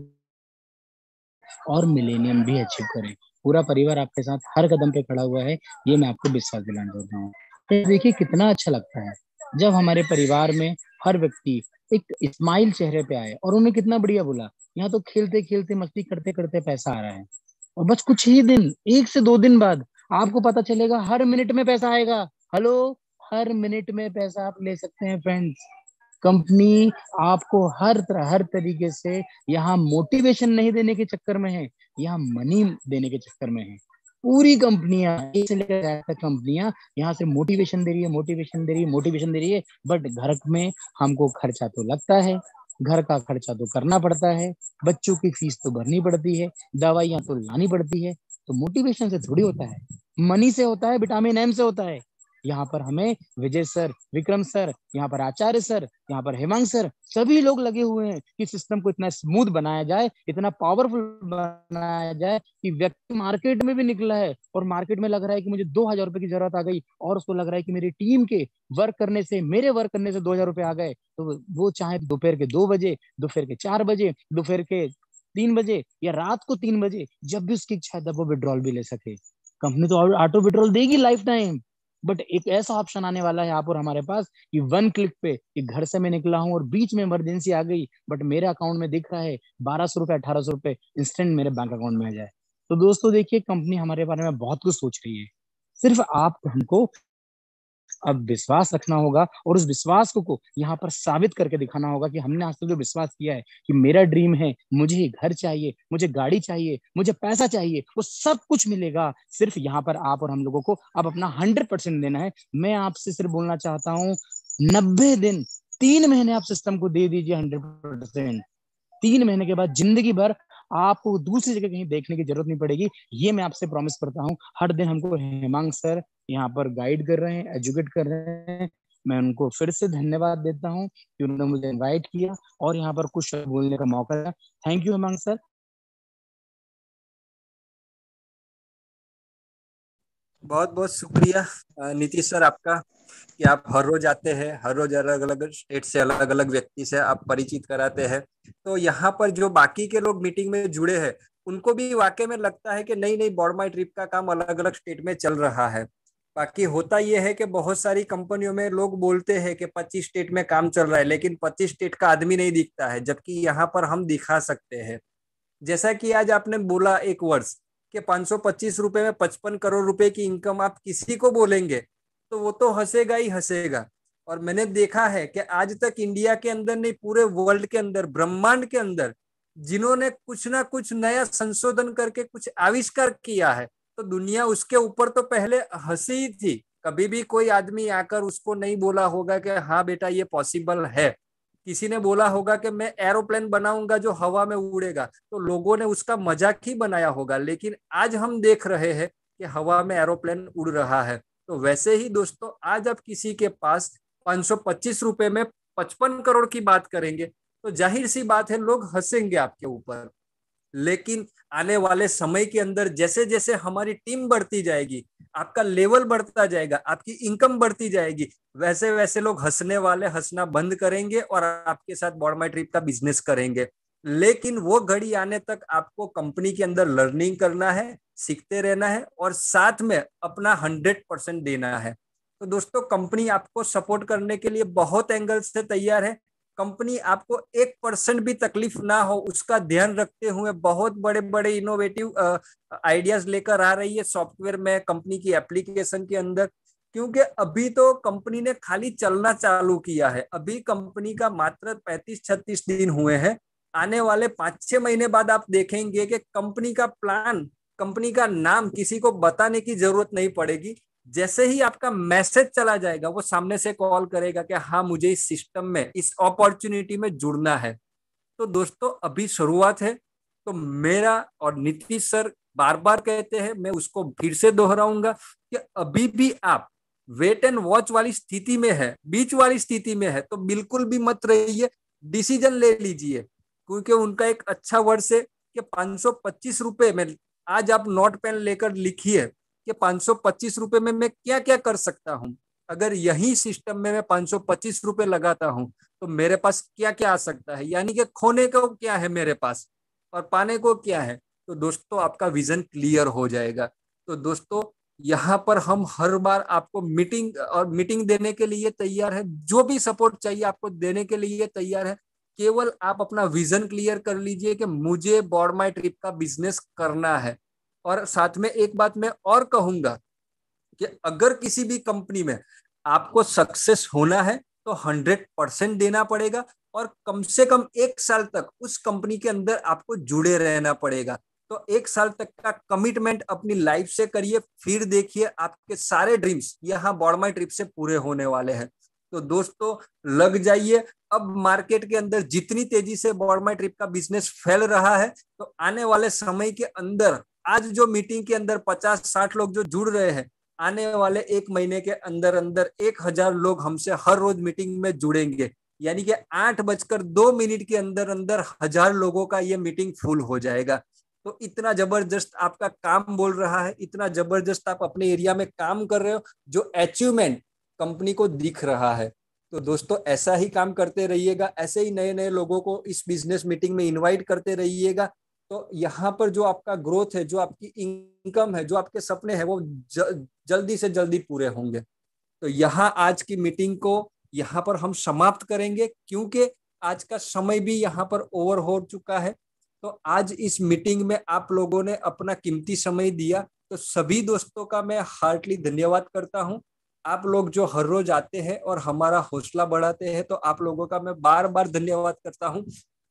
और मिलेनियम भी अचीव करें पूरा परिवार आपके साथ हर कदम पे खड़ा हुआ है ये मैं आपको विश्वास दिलाना चाहता हूँ तो देखिए कितना अच्छा लगता है जब हमारे परिवार में हर व्यक्ति एक स्माइल चेहरे पे आए और उन्हें कितना बढ़िया बोला यहाँ तो खेलते खेलते मस्ती करते करते पैसा आ रहा है और बस कुछ ही दिन एक से दो दिन बाद आपको पता चलेगा हर मिनट में पैसा आएगा हेलो हर मिनट में पैसा आप ले सकते हैं फ्रेंड्स कंपनी आपको हर तरह हर तरीके से यहाँ मोटिवेशन नहीं देने के चक्कर में है यहाँ मनी देने के चक्कर में है पूरी कंपनियां कंपनियां यहाँ से मोटिवेशन दे रही है मोटिवेशन दे रही है मोटिवेशन दे रही है बट घर में हमको खर्चा तो लगता है घर का खर्चा तो करना पड़ता है बच्चों की फीस तो भरनी पड़ती है दवाइयां तो लानी पड़ती है तो मोटिवेशन से थोड़ी होता है मनी से होता है विटामिन एम से होता है यहाँ पर हमें विजय सर विक्रम सर यहाँ पर आचार्य सर यहाँ पर हेमंत सर सभी लोग लगे हुए हैं कि सिस्टम को इतना स्मूथ बनाया जाए इतना पावरफुल बनाया जाए कि व्यक्ति मार्केट में भी निकला है और मार्केट में लग रहा है कि मुझे दो हजार रुपए की जरूरत आ गई और उसको लग रहा है कि मेरी टीम के वर्क करने से मेरे वर्क करने से दो हजार रुपए आ गए तो वो चाहे दोपहर के दो बजे दोपहर के चार बजे दोपहर के तीन बजे या रात को तीन बजे जब भी उसकी इच्छा है तब वो विड्रॉल भी ले सके कंपनी तो ऑटो विड्रॉल देगी लाइफ टाइम बट एक ऐसा ऑप्शन आने वाला है आप और हमारे पास कि वन क्लिक पे कि घर से मैं निकला हूं और बीच में इमरजेंसी आ गई बट मेरे अकाउंट में दिख रहा है बारह सौ रुपए अठारह सौ रुपए इंस्टेंट मेरे बैंक अकाउंट में आ जाए तो दोस्तों देखिए कंपनी हमारे बारे में बहुत कुछ सोच रही है सिर्फ आप हमको अब विश्वास रखना होगा और उस विश्वास को, को यहाँ पर साबित करके दिखाना होगा कि हमने आज तक जो विश्वास किया है कि मेरा ड्रीम है मुझे घर चाहिए मुझे गाड़ी चाहिए मुझे पैसा चाहिए वो सब कुछ मिलेगा सिर्फ यहाँ पर आप और हम लोगों को अब अपना हंड्रेड परसेंट देना है मैं आपसे सिर्फ बोलना चाहता हूँ नब्बे दिन तीन महीने आप सिस्टम को दे दीजिए हंड्रेड परसेंट तीन महीने के बाद जिंदगी भर आपको दूसरी जगह कहीं देखने की जरूरत नहीं पड़ेगी ये मैं आपसे प्रॉमिस करता हूँ हर दिन हमको हेमांग सर यहाँ पर गाइड कर रहे हैं एजुकेट कर रहे हैं मैं उनको फिर से धन्यवाद देता हूँ कि उन्होंने मुझे इनवाइट किया और यहाँ पर कुछ बोलने का मौका दिया थैंक यू हेमंग सर बहुत बहुत शुक्रिया नीतीश सर आपका कि आप हर रोज आते हैं हर रोज अलग अलग स्टेट से अलग अलग व्यक्ति से आप परिचित कराते हैं तो यहाँ पर जो बाकी के लोग मीटिंग में जुड़े हैं उनको भी वाकई में लगता है कि नहीं नहीं बॉडमाई ट्रिप का काम अलग अलग स्टेट में चल रहा है बाकी होता यह है कि बहुत सारी कंपनियों में लोग बोलते हैं कि पच्चीस स्टेट में काम चल रहा है लेकिन पच्चीस स्टेट का आदमी नहीं दिखता है जबकि यहाँ पर हम दिखा सकते हैं जैसा कि आज आपने बोला एक वर्ष कि पांच रुपए में पचपन करोड़ रुपए की इनकम आप किसी को बोलेंगे तो वो तो हंसेगा ही हंसेगा और मैंने देखा है कि आज तक इंडिया के अंदर नहीं पूरे वर्ल्ड के अंदर ब्रह्मांड के अंदर जिन्होंने कुछ ना कुछ नया संशोधन करके कुछ आविष्कार किया है तो दुनिया उसके ऊपर तो पहले हंसी ही थी कभी भी कोई आदमी आकर उसको नहीं बोला होगा कि हाँ बेटा ये पॉसिबल है किसी ने बोला होगा कि मैं एरोप्लेन बनाऊंगा जो हवा में उड़ेगा तो लोगों ने उसका मजाक ही बनाया होगा लेकिन आज हम देख रहे हैं कि हवा में एरोप्लेन उड़ रहा है तो वैसे ही दोस्तों आज आप किसी के पास 525 रुपए में पचपन करोड़ की बात करेंगे तो जाहिर सी बात है लोग हंसेंगे आपके ऊपर लेकिन आने वाले समय के अंदर जैसे जैसे हमारी टीम बढ़ती जाएगी आपका लेवल बढ़ता जाएगा आपकी इनकम बढ़ती जाएगी वैसे वैसे लोग हंसने वाले हंसना बंद करेंगे और आपके साथ बॉडमाई ट्रिप का बिजनेस करेंगे लेकिन वो घड़ी आने तक आपको कंपनी के अंदर लर्निंग करना है सीखते रहना है और साथ में अपना हंड्रेड परसेंट देना है तो दोस्तों कंपनी आपको सपोर्ट करने के लिए बहुत एंगल से तैयार है कंपनी आपको एक परसेंट भी तकलीफ ना हो उसका ध्यान रखते हुए बहुत बड़े बड़े इनोवेटिव आइडियाज लेकर आ रही है सॉफ्टवेयर में कंपनी की एप्लीकेशन के अंदर क्योंकि अभी तो कंपनी ने खाली चलना चालू किया है अभी कंपनी का मात्र 35-36 दिन हुए हैं आने वाले पांच छह महीने बाद आप देखेंगे कि कंपनी का प्लान कंपनी का नाम किसी को बताने की जरूरत नहीं पड़ेगी जैसे ही आपका मैसेज चला जाएगा वो सामने से कॉल करेगा कि हाँ मुझे इस सिस्टम में इस अपॉर्चुनिटी में जुड़ना है तो दोस्तों अभी शुरुआत है तो मेरा और नीतीश सर बार बार कहते हैं मैं उसको फिर से दोहराऊंगा कि अभी भी आप वेट एंड वॉच वाली स्थिति में है बीच वाली स्थिति में है तो बिल्कुल भी मत रहिए डिसीजन ले लीजिए क्योंकि उनका एक अच्छा वर्ड से कि पांच सौ पच्चीस रुपये में आज आप नोट पेन लेकर लिखिए कि पांच रुपए में मैं क्या क्या कर सकता हूँ अगर यही सिस्टम में मैं पांच रुपए लगाता हूँ तो मेरे पास क्या क्या आ सकता है यानी कि खोने को क्या है मेरे पास और पाने को क्या है तो दोस्तों आपका विजन क्लियर हो जाएगा तो दोस्तों यहाँ पर हम हर बार आपको मीटिंग और मीटिंग देने के लिए तैयार है जो भी सपोर्ट चाहिए आपको देने के लिए तैयार है केवल आप अपना विजन क्लियर कर लीजिए कि मुझे बॉर्ड माई ट्रिप का बिजनेस करना है और साथ में एक बात मैं और कहूंगा कि अगर किसी भी कंपनी में आपको सक्सेस होना है तो हंड्रेड परसेंट देना पड़ेगा और कम से कम एक साल तक उस कंपनी के अंदर आपको जुड़े रहना पड़ेगा तो एक साल तक का कमिटमेंट अपनी लाइफ से करिए फिर देखिए आपके सारे ड्रीम्स यहाँ बॉडमाई ट्रिप से पूरे होने वाले हैं तो दोस्तों लग जाइए अब मार्केट के अंदर जितनी तेजी से बॉडमाई ट्रिप का बिजनेस फैल रहा है तो आने वाले समय के अंदर आज जो मीटिंग के अंदर पचास साठ लोग जो जुड़ रहे हैं आने वाले एक महीने के अंदर अंदर एक हजार लोग हमसे हर रोज मीटिंग में जुड़ेंगे यानी कि आठ बजकर दो मिनट के अंदर अंदर हजार लोगों का ये मीटिंग फुल हो जाएगा तो इतना जबरदस्त आपका काम बोल रहा है इतना जबरदस्त आप अपने एरिया में काम कर रहे हो जो अचीवमेंट कंपनी को दिख रहा है तो दोस्तों ऐसा ही काम करते रहिएगा ऐसे ही नए नए लोगों को इस बिजनेस मीटिंग में इनवाइट करते रहिएगा तो यहाँ पर जो आपका ग्रोथ है जो आपकी इनकम है जो आपके सपने हैं वो जल्दी से जल्दी पूरे होंगे तो यहाँ आज की मीटिंग को यहाँ पर हम समाप्त करेंगे क्योंकि आज का समय भी यहाँ पर ओवर हो चुका है तो आज इस मीटिंग में आप लोगों ने अपना कीमती समय दिया तो सभी दोस्तों का मैं हार्टली धन्यवाद करता हूँ आप लोग जो हर रोज आते हैं और हमारा हौसला बढ़ाते हैं तो आप लोगों का मैं बार बार धन्यवाद करता हूँ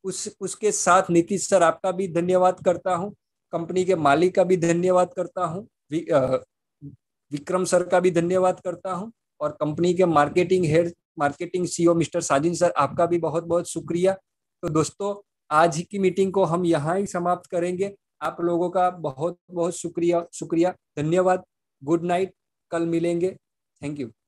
उस उसके साथ नीतीश सर आपका भी धन्यवाद करता हूँ कंपनी के मालिक का भी धन्यवाद करता हूँ विक्रम सर का भी धन्यवाद करता हूँ और कंपनी के marketing head marketing CEO mister Sajin sir आपका भी बहुत बहुत शुक्रिया तो दोस्तों आज की मीटिंग को हम यहाँ ही समाप्त करेंगे आप लोगों का बहुत बहुत शुक्रिया शुक्रिया धन्यवाद गुड नाइट कल मिलेंगे थैंक यू